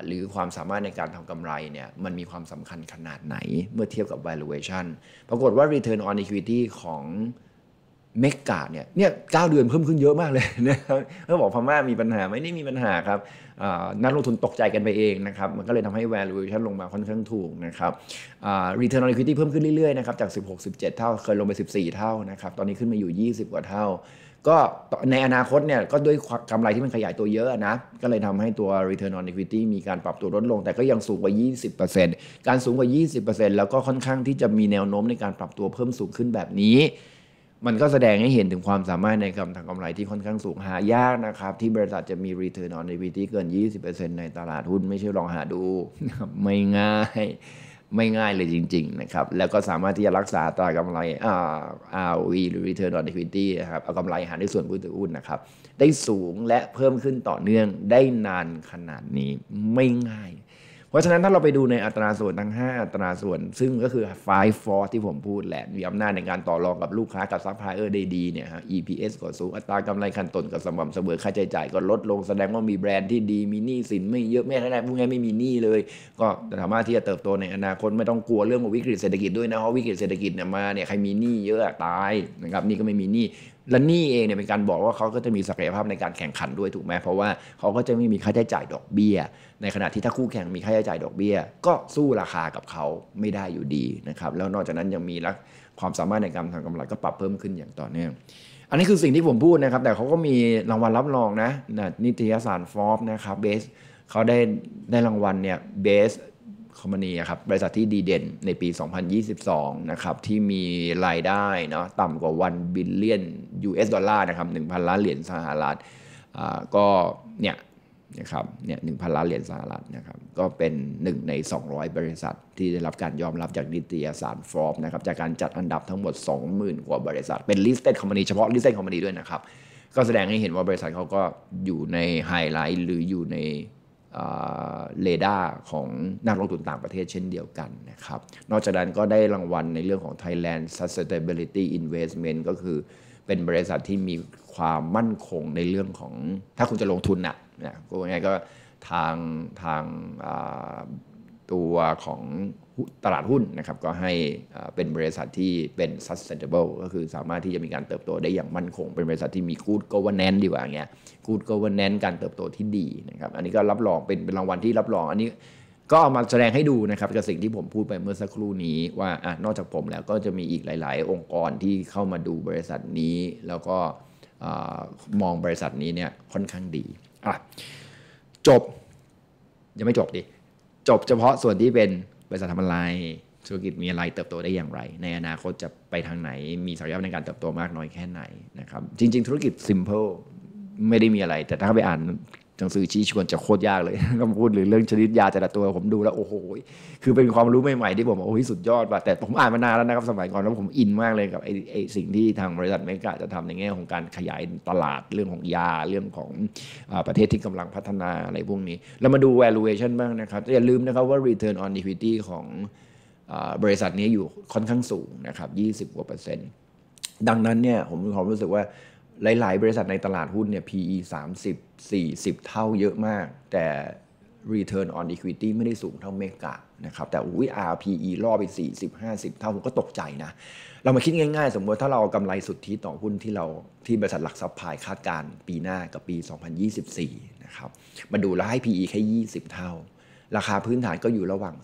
หรือความสามารถในการทำกำไรเนี่ยมันมีความสำคัญขนาดไหนเมื่อเทียบกับ valuation ปรากฏว่า return on equity ของเมกกา เนี่ยเนี่ยเ้าเดือนเพิ่มขึ้นเยอะมากเลยนะครับเขาบอกพม่ามีปัญหาไม่ได้มีปัญหาครับนักลงทุนตกใจกันไปเองนะครับ มันก็เลยทำให้ valuation ลงมาค่อนข้างถูกนะครับ return on equity เพิ่มขึ้นเรื่อยๆนะครับจาก 16 17 เท่าเคยลงไป 14 เท่านะครับ ตอนนี้ขึ้นมาอยู่ 20 กว่าเท่า ก็ในอนาคตเนี่ย ก็ด้วยกำไรที่มันขยายตัวเยอะนะก็เลยทำให้ตัว return on equity มีการปรับตัวลดลงแต่ก็ยังสูงกว่า 20%การสูงกว่า 20%แล้วก็ค่อนข้างที่จะมีแนวโน้มในการปรับตัวเพิ่มสูงขึ้นแบบนี้มันก็แสดงให้เห็นถึงความสามารถในการทางกำไรที่ค่อนข้างสูงหายากนะครับ ที่บริษัทจะมี Return on Equity เกิน 20%ในตลาดหุ้นไม่ใช่ลองหาดู ไม่ง่ายไม่ง่ายเลยจริง ๆ นะครับ แล้วก็สามารถที่จะรักษาตรากำไรอ่า ROE หรือ Return on Equity นะครับเอากำไรหารด้วยส่วนผู้ถือหุ้นนะครับ ได้สูงและเพิ่มขึ้นต่อเนื่องได้นานขนาดนี้ไม่ง่ายเพราะฉะนั้นถ้าเราไปดูในอัตราส่วนทั้ง 5 อัตราส่วน ซึ่งก็คือ five force ที่ผมพูดแหละมีอำนาจในการต่อรองกับลูกค้ากับซัพพลายเออร์ได้ดีเนี่ยฮะ EPS ก็สูงอัตรากำไรขั้นต้นก็สม่ำเสมอค่าใช้จ่ายก็ลดลงแสดงว่ามีแบรนด์ที่ดีมีหนี้สินไม่เยอะไม่ได้พวกนี้ไม่มีหนี้เลย ก็สามารถที่จะเติบโตในอนาคตไม่ต้องกลัวเรื่ององวิกฤตเศรษฐกิจด้วยนะเพราะวิกฤตเศรษฐกิจเนี่ยมาเนี่ยใครมีหนี้เยอะตายนะครับนี่ก็ไม่มีหนี้และนี่เองเนี่ยเป็นการบอกว่าเขาก็จะมีศักยภาพในการแข่งขันด้วยถูกไหมเพราะว่าเขาก็จะไม่มีค่าใช้จ่ายดอกเบี้ยในขณะที่ถ้าคู่แข่งมีค่าใช้จ่ายดอกเบี้ยก็สู้ราคากับเขาไม่ได้อยู่ดีนะครับแล้วนอกจากนั้นยังมีลักความสามารถในการทำกำไรก็ปรับเพิ่มขึ้นอย่างต่อเนื่องอันนี้คือสิ่งที่ผมพูดนะครับแต่เขาก็มีรางวัลรับรองนะนิตยสารฟอร์บนะครับเบสเขาได้ได้รางวัลเนี่ยเบสคอมมานีครับบริษัทที่ดีเด่นในปี 2022 นะครับที่มีรายได้เนาะต่ำกว่า1บิลเลียน US ดอลลาร์นะครับ1,000ล้านเหรียญสหรัฐอ่าก็เนี่ยนะครับเนี่ยหนึ่งพันล้านเหรียญสหรัฐนะครับก็เป็นหนึ่งใน 200 บริษัทที่ได้รับการยอมรับจากนิตยสารฟอร์บนะครับจากการจัดอันดับทั้งหมด 20,000 กว่าบริษัทเป็น listed company เฉพาะ listed company ด้วยนะครับก็แสดงให้เห็นว่าบริษัทเขาก็อยู่ในไฮไลท์หรืออยู่ในเรดาร์ของนักลงทุนต่างประเทศเช่นเดียวกันนะครับ นอกจากนั้นก็ได้รางวัลในเรื่องของ Thailand Sustainability Investment ก็คือเป็นบริษัทที่มีความมั่นคงในเรื่องของถ้าคุณจะลงทุนนะ่ะนะก็ยังไงก็ทางทางตัวของตลาดหุ้นนะครับก็ให้เป็นบริษัทที่เป็น sustainable ก็คือสามารถที่จะมีการเติบโตได้อย่างมั่นคง เป็นบริษัทที่มี good governance ดีกว่าเงี้ย good governance การเติบโตที่ดีนะครับอันนี้ก็รับรองเป็นเป็นรางวัลที่รับรองอันนี้ก็เอามาแสดงให้ดูนะครับกับสิ่งที่ผมพูดไปเมื่อสักครู่นี้ว่าอนอกจากผมแล้วก็จะมีอีกหลาย ๆ องค์กรที่เข้ามาดูบริษัทนี้ แล้วก็มองบริษัทนี้เนี่ยค่อนข้างดีอ่ะจบ ยังไม่จบดิจบเฉพาะส่วนที่เป็นบริษัททำอะไรธุรกิจมีอะไรเติบโตได้อย่างไร ในอนาคตจะไปทางไหน มีศักยภาพในการเติบโตมากน้อยแค่ไหนนะครับจริง ๆ ธุรกิจ simple ไม่ได้มีอะไรแต่ถ้าไปอ่านหนังสือชี้ชวนจะโคตรยากเลยคำพูดหรือเรื่องชนิดยาแต่ละตัวผมดูแล้วโอ้โหคือเป็นความรู้ใหม่ๆที่ผมโอ้โหสุดยอดว่ะแต่ผมอ่านมานานแล้วนะครับสมัยก่อน แล้วผมอินมากเลยกับไอ้ไอ้สิ่งที่ทางบริษัทเมกาจะทำในแง่ของการขยายตลาดเรื่องของยาเรื่องของอประเทศที่กำลังพัฒนาอะไรพวกนี้เรามาดู valuation บ้างนะครับ อย่าลืมนะครับว่า return on equity ของบริษัทนี้อยู่ค่อนข้างสูงนะครับ20กว่าเปอร์เซ็นต์ดังนั้นเนี่ยผมมีความรู้สึกว่าหลาย ๆ บริษัทในตลาดหุ้นเนี่ย PE 30 40 เท่าเยอะมาก แต่ Return on Equity ไม่ได้สูงเท่าเมกะนะครับ แต่ อุ้ย RPE ล่อไป 40 50 เท่า ผมก็ตกใจนะ เรามาคิดง่าย ๆ สมมติถ้าเรากำไรสุทธิต่อหุ้นที่เราที่บริษัทหลักทรัพย์พายคาดการปีหน้ากับปี 2024นะครับ มาดูแล้วให้ PE แค่ 20 เท่า ราคาพื้นฐานก็อยู่ระหว่าง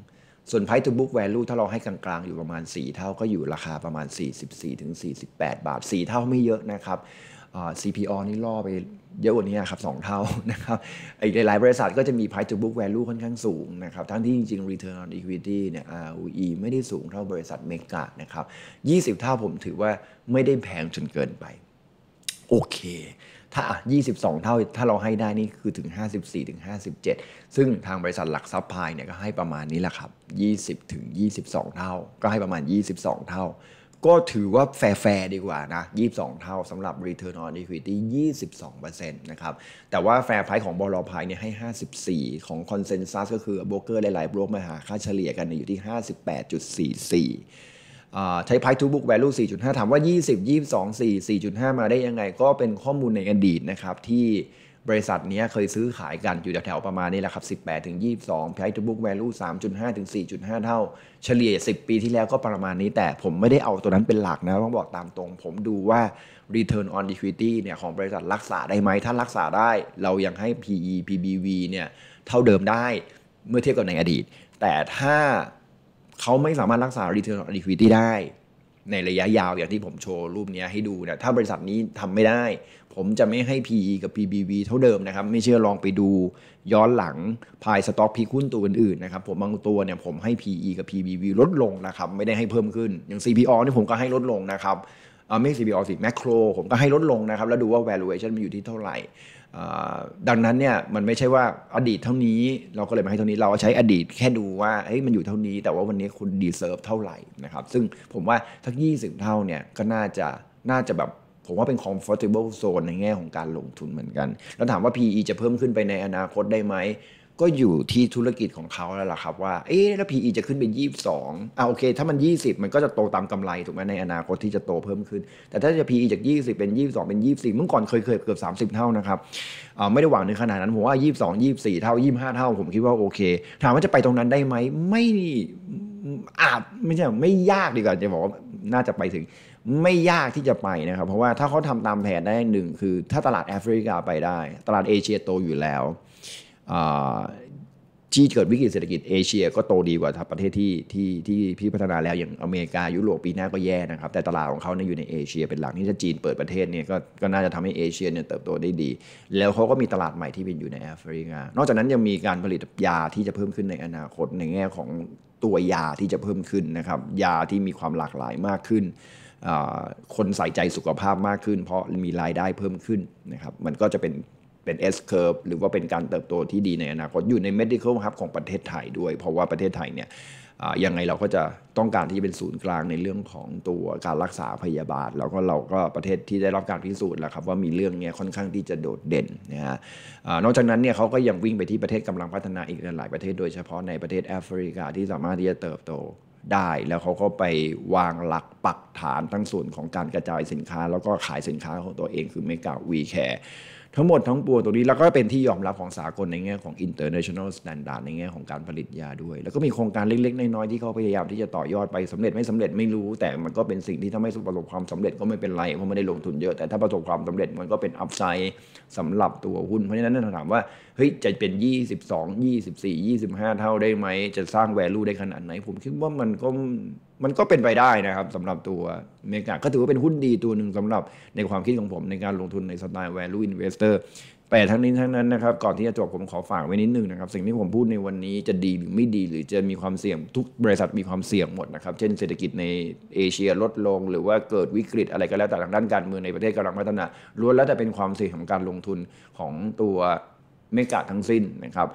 49-52ส่วน price to book value ถ้าเราให้กลางๆ อยู่ประมาณ 4 เท่าก็อยู่ราคาประมาณ 44-48 บาท 4 เท่าไม่เยอะนะครับ CPO นี่ล่อไปเยอะกว่านี้ครับ 2 เท่านะครับอีกหลายๆบริษัทก็จะมี price to book value ค่อนข้างสูงนะครับ ทั้งที่จริง ๆ return on equity เนี่ย ROE ไม่ได้สูงเท่าบริษัทเมกานะครับ20 เท่าผมถือว่าไม่ได้แพงจนเกินไป โอเคถ้า 22 เท่าถ้าเราให้ได้นี่คือถึง 54 ถึง 57 ซึ่งทางบริษัทหลักทรัพย์พายเนี่ยก็ให้ประมาณนี้แหละครับ 20 ถึง 22 เท่า ก็ให้ประมาณ 22 เท่า ก็ถือว่าแฟร์ดีกว่านะ 22 เท่าสำหรับ Return on Equity 22%นะครับ แต่ว่าแฟร์ไพรของบอลพายเนี่ยให้ 54 ของ Consensus ก็คือ โบรกเกอร์หลายๆโบรกมาหาค่าเฉลี่ยกันอยู่ที่ 58.44ใช้ p บุ๊กแวลูสี่จุดห4.5 ถามว่า 20 22 4 4.5 มาได้ยังไง ก็เป็นข้อมูลในอดีตนะครับ ที่บริษัทนี้เคยซื้อขายกันอยู่แถวๆประมาณนี้แหละครับ 18 ถึง 22 p r i ทูบุ๊กแวลู3.5 ถึง 4.5 เท่า เฉลี่ย 10 ปีที่แล้วก็ประมาณนี้ แต่ผมไม่ได้เอาตัวนั้นเป็นหลักนะต้องบอกตามตรงผมดูว่า return on equity เนี่ยของบริษัทรักษาได้ไหม ถ้ารักษาได้ เรายังให้ PE PBV เนี่ยเท่าเดิมได้เมื่อเทียบกับในอดีต แต่ถ้าเขาไม่สามารถรักษา return on equity ได้ ในระยะยาวอย่างที่ผมโชว์รูปนี้ให้ดูนะถ้าบริษัทนี้ทำไม่ได้ ผมจะไม่ให้ PE กับ PBV เท่าเดิมนะครับไม่เชื่อลองไปดูย้อนหลังภายสต็อกพีคุ้นตัวอื่นๆนะครับผมบางตัวเนี่ยผมให้ PE กับ PBV ลดลงนะครับไม่ได้ให้เพิ่มขึ้นอย่าง CPO นี่ผมก็ให้ลดลงนะครับไม่ CPO สิ Macro ผมก็ให้ลดลงนะครับแล้วดูว่า valuation มันอยู่ที่เท่าไหร่ดังนั้นเนี่ยมันไม่ใช่ว่าอดีตเท่านี้เราก็เลยมาให้เท่านี้เราใช้อดีตแค่ดูว่าเฮ้ยมันอยู่เท่านี้แต่ว่าวันนี้คุณดีเซิร์ฟเท่าไหร่นะครับซึ่งผมว่าทัสิบเท่าเนี่ยก็น่าจะน่าจะแบบผมว่าเป็น comfortable zone ในแง่ของการลงทุนเหมือนกันแล้วถามว่า PE จะเพิ่มขึ้นไปในอนาคตได้ไหมก็อยู่ที่ธุรกิจของเขาแล้วล่ะครับว่า เอ๊ะ แล้ว PE จะขึ้นเป็น 22 อ่าโอเค ถ้ามัน 20 มันก็จะโตตามกำไร ถูกไหมในอนาคตที่จะโตเพิ่มขึ้น แต่ถ้าจะ PE จาก 20 เป็น 22 เป็น 24เมื่อก่อนเคยเคยเกือบ 30 เท่านะครับอ่าไม่ได้หวังในขนาดนั้น ผมว่า 22 24 เท่า 25 เท่าผมคิดว่าโอเค ถามว่าจะไปตรงนั้นได้ไหมไม่อาจไม่ใช่ไม่ยากดีกว่าจะบอกว่าน่าจะไปถึงไม่ยากที่จะไปนะครับ เพราะว่าถ้าเขาทำตามแผนได้หนึ่งคือ ถ้าตลาดแอฟริกาไปได้ ตลาดเอเชียโตอยู่แล้วที่เกิดวิกฤตเศรษฐกิจเอเชีย ก็โตดีกว่าประเทศที่ที่ที่พี่พัฒนาแล้วอย่างอเมริกายุโรปปีหน้าก็แย่นะครับ แต่ตลาดของเขาเนี่ยอยู่ในเอเชียเป็นหลักนี่ถ้าจีนเปิดประเทศเนี่ยก็ก็น่าจะทำให้เอเชียเนี่ยเติบโตได้ดี แล้วเขาก็มีตลาดใหม่ที่เป็นอยู่ในแอฟริกา นอกจากนั้นยังมีการผลิตยาที่จะเพิ่มขึ้นในอนาคตในแง่ของตัวยาที่จะเพิ่มขึ้นนะครับยาที่มีความหลากหลายมากขึ้นคนใส่ใจสุขภาพมากขึ้น เพราะมีรายได้เพิ่มขึ้นนะครับมันก็จะเป็นเป็น S curve หรือว่าเป็นการเติบโตที่ดีในอนาคตอยู่ใน medical hub ของประเทศไทยด้วย เพราะว่าประเทศไทยเนี่ยยังไงเราก็จะต้องการที่จะเป็นศูนย์กลางในเรื่องของตัวการรักษาพยาบาล แล้วก็เราก็ประเทศที่ได้รับการพิสูจน์แล้วครับว่ามีเรื่องนี้ค่อนข้างที่จะโดดเด่นนะฮะนอกจากนั้นเนี่ยเขาก็ยังวิ่งไปที่ประเทศกำลังพัฒนาอีกหลายประเทศโดยเฉพาะในประเทศแอฟริกาที่สามารถที่จะเติบโตได้ แล้วเขาก็ไปวางหลักปักฐานทั้งส่วนของการกระจายสินค้า แล้วก็ขายสินค้าของตัวเองคือเมกาวีแคร์ทั้งหมดทั้งปวงตรงนี้แล้วก็เป็นที่ยอมรับของสากลในแง่ของ international standard ในแง่ของการผลิตยาด้วย แล้วก็มีโครงการเล็ก ๆ น้อยๆ ที่เขาพยายามที่จะต่อยอดไปสำเร็จไม่สำเร็จไม่รู้แต่มันก็เป็นสิ่งที่ถ้าไม่ประสบความสำเร็จก็ไม่เป็นไร เพราะไม่ได้ลงทุนเยอะแต่ถ้าประสบความสำเร็จมันก็เป็นอัพไซด์สำหรับตัวหุ้นเพราะฉะนั้นถามว่าเฮ้ยจะเป็น22 24 25เท่าได้ไหมจะสร้าง value ได้ขนาดไหนผมคิดว่ามันก็มันก็เป็นไปได้นะครับสำหรับตัวเมกา ก็ถือว่าเป็นหุ้นดีตัวหนึ่งสำหรับในความคิดของผมในการลงทุนในสไตล์ value investor แต่ทั้งนี้ทั้งนั้นนะครับ ก่อนที่จะจบผมขอฝากไว้นิดนึงนะครับ สิ่งที่ผมพูดในวันนี้จะดีหรือไม่ดีหรือจะมีความเสี่ยง ทุกบริษัทมีความเสี่ยงหมดนะครับ เช่นเศรษฐกิจในเอเชียลดลงหรือว่าเกิดวิกฤตอะไรก็แล้วแต่ทางด้านการเมืองในประเทศกำลังพัฒนาล้วนแล้วแต่เป็นความเสี่ยงของการลงทุนของตัวเมกาทั้งสิ้นนะครับ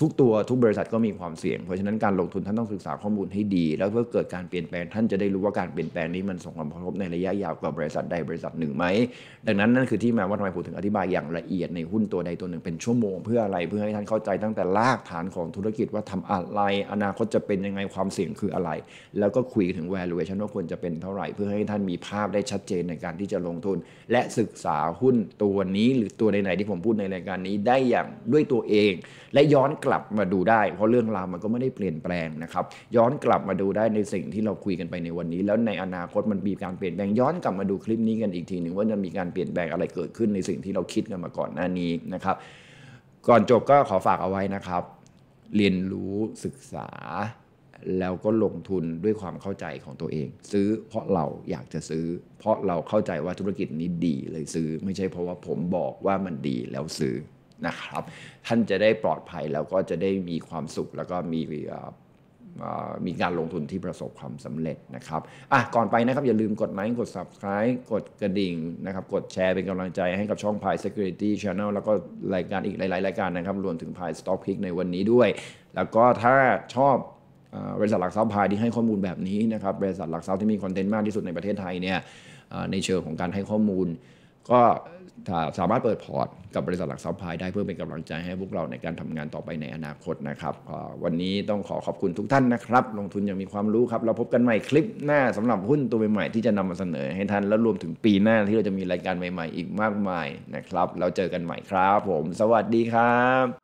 ทุกตัวทุกบริษัทก็มีความเสี่ยง เพราะฉะนั้นการลงทุนท่านต้องศึกษาข้อมูลให้ดี แล้วเพื่อเกิดการเปลี่ยนแปลง ท่านจะได้รู้ว่าการเปลี่ยนแปลงนี้มันส่งผลกระทบในระยะยาวกับบริษัทใดบริษัทหนึ่งไหม ดังนั้นนั่นคือที่มาว่าทำไมผมถึงอธิบายอย่างละเอียดในหุ้นตัวใดตัวหนึ่งเป็นชั่วโมง เพื่ออะไรเพื่อให้ท่านเข้าใจตั้งแต่รากฐานของธุรกิจว่าทำอะไรอนาคตจะเป็นยังไงความเสี่ยงคืออะไร แล้วก็คุยถึง valuation ว่าควรจะเป็นเท่าไหร่เพื่อให้ท่านมีภาพได้ชัดเจนในการที่จะลงทุนและศึกษาหุ้นตัวนี้ หรือตัวใดๆที่ผมพูดในรายการนี้ได้อย่างด้วยตัวเอง และย้อนกลับมาดูได้ เพราะเรื่องราวมันก็ไม่ได้เปลี่ยนแปลงนะครับ ย้อนกลับมาดูได้ในสิ่งที่เราคุยกันไปในวันนี้ แล้วในอนาคตมันมีการเปลี่ยนแปลงย้อนกลับมาดูคลิปนี้กันอีกทีหนึ่งว่าจะมีการเปลี่ยนแปลงอะไรเกิดขึ้นในสิ่งที่เราคิดกันมาก่อนหน้านี้นะครับ ก่อนจบก็ขอฝากเอาไว้นะครับ เรียนรู้ศึกษา แล้วก็ลงทุนด้วยความเข้าใจของตัวเอง ซื้อเพราะเราอยากจะซื้อ เพราะเราเข้าใจว่าธุรกิจนี้ดีเลยซื้อ ไม่ใช่เพราะว่าผมบอกว่ามันดีแล้วซื้อนะครับท่านจะได้ปลอดภัยแล้วก็จะได้มีความสุข แล้วก็มีมีการลงทุนที่ประสบความสำเร็จนะครับอ่ะก่อนไปนะครับอย่าลืมกดไลค์ กด subscribe กดกระดิ่งนะครับกดแชร์เป็นกำลังใจให้กับช่อง p i Security Channel แล้วก็รายการอีกหลาย ๆ รายการนะครับรวมถึง p i Stock Pick ในวันนี้ด้วย แล้วก็ถ้าชอบบริษัทหลักทรัพย์พายที่ให้ข้อมูลแบบนี้นะครับบริษัทหลักทรัพย์ที่มีคอนเทนต์มากที่สุดในประเทศไทยเนี่ยในเชิงของการให้ข้อมูล ก็ถ้าสามารถเปิดพอร์ตกับบริษัทหลักทรัพย์พายได้เพื่อเป็นกำลังใจให้พวกเราในการทำงานต่อไปในอนาคตนะครับวันนี้ต้องขอขอบคุณทุกท่านนะครับ ลงทุนยังมีความรู้ครับ เราพบกันใหม่คลิปหน้าสำหรับหุ้นตัวใหม่ๆ ที่จะนำมาเสนอให้ท่านและรวมถึงปีหน้าที่เราจะมีรายการใหม่ๆ อีกมากมายนะครับ เราเจอกันใหม่ครับ ผม สวัสดีครับ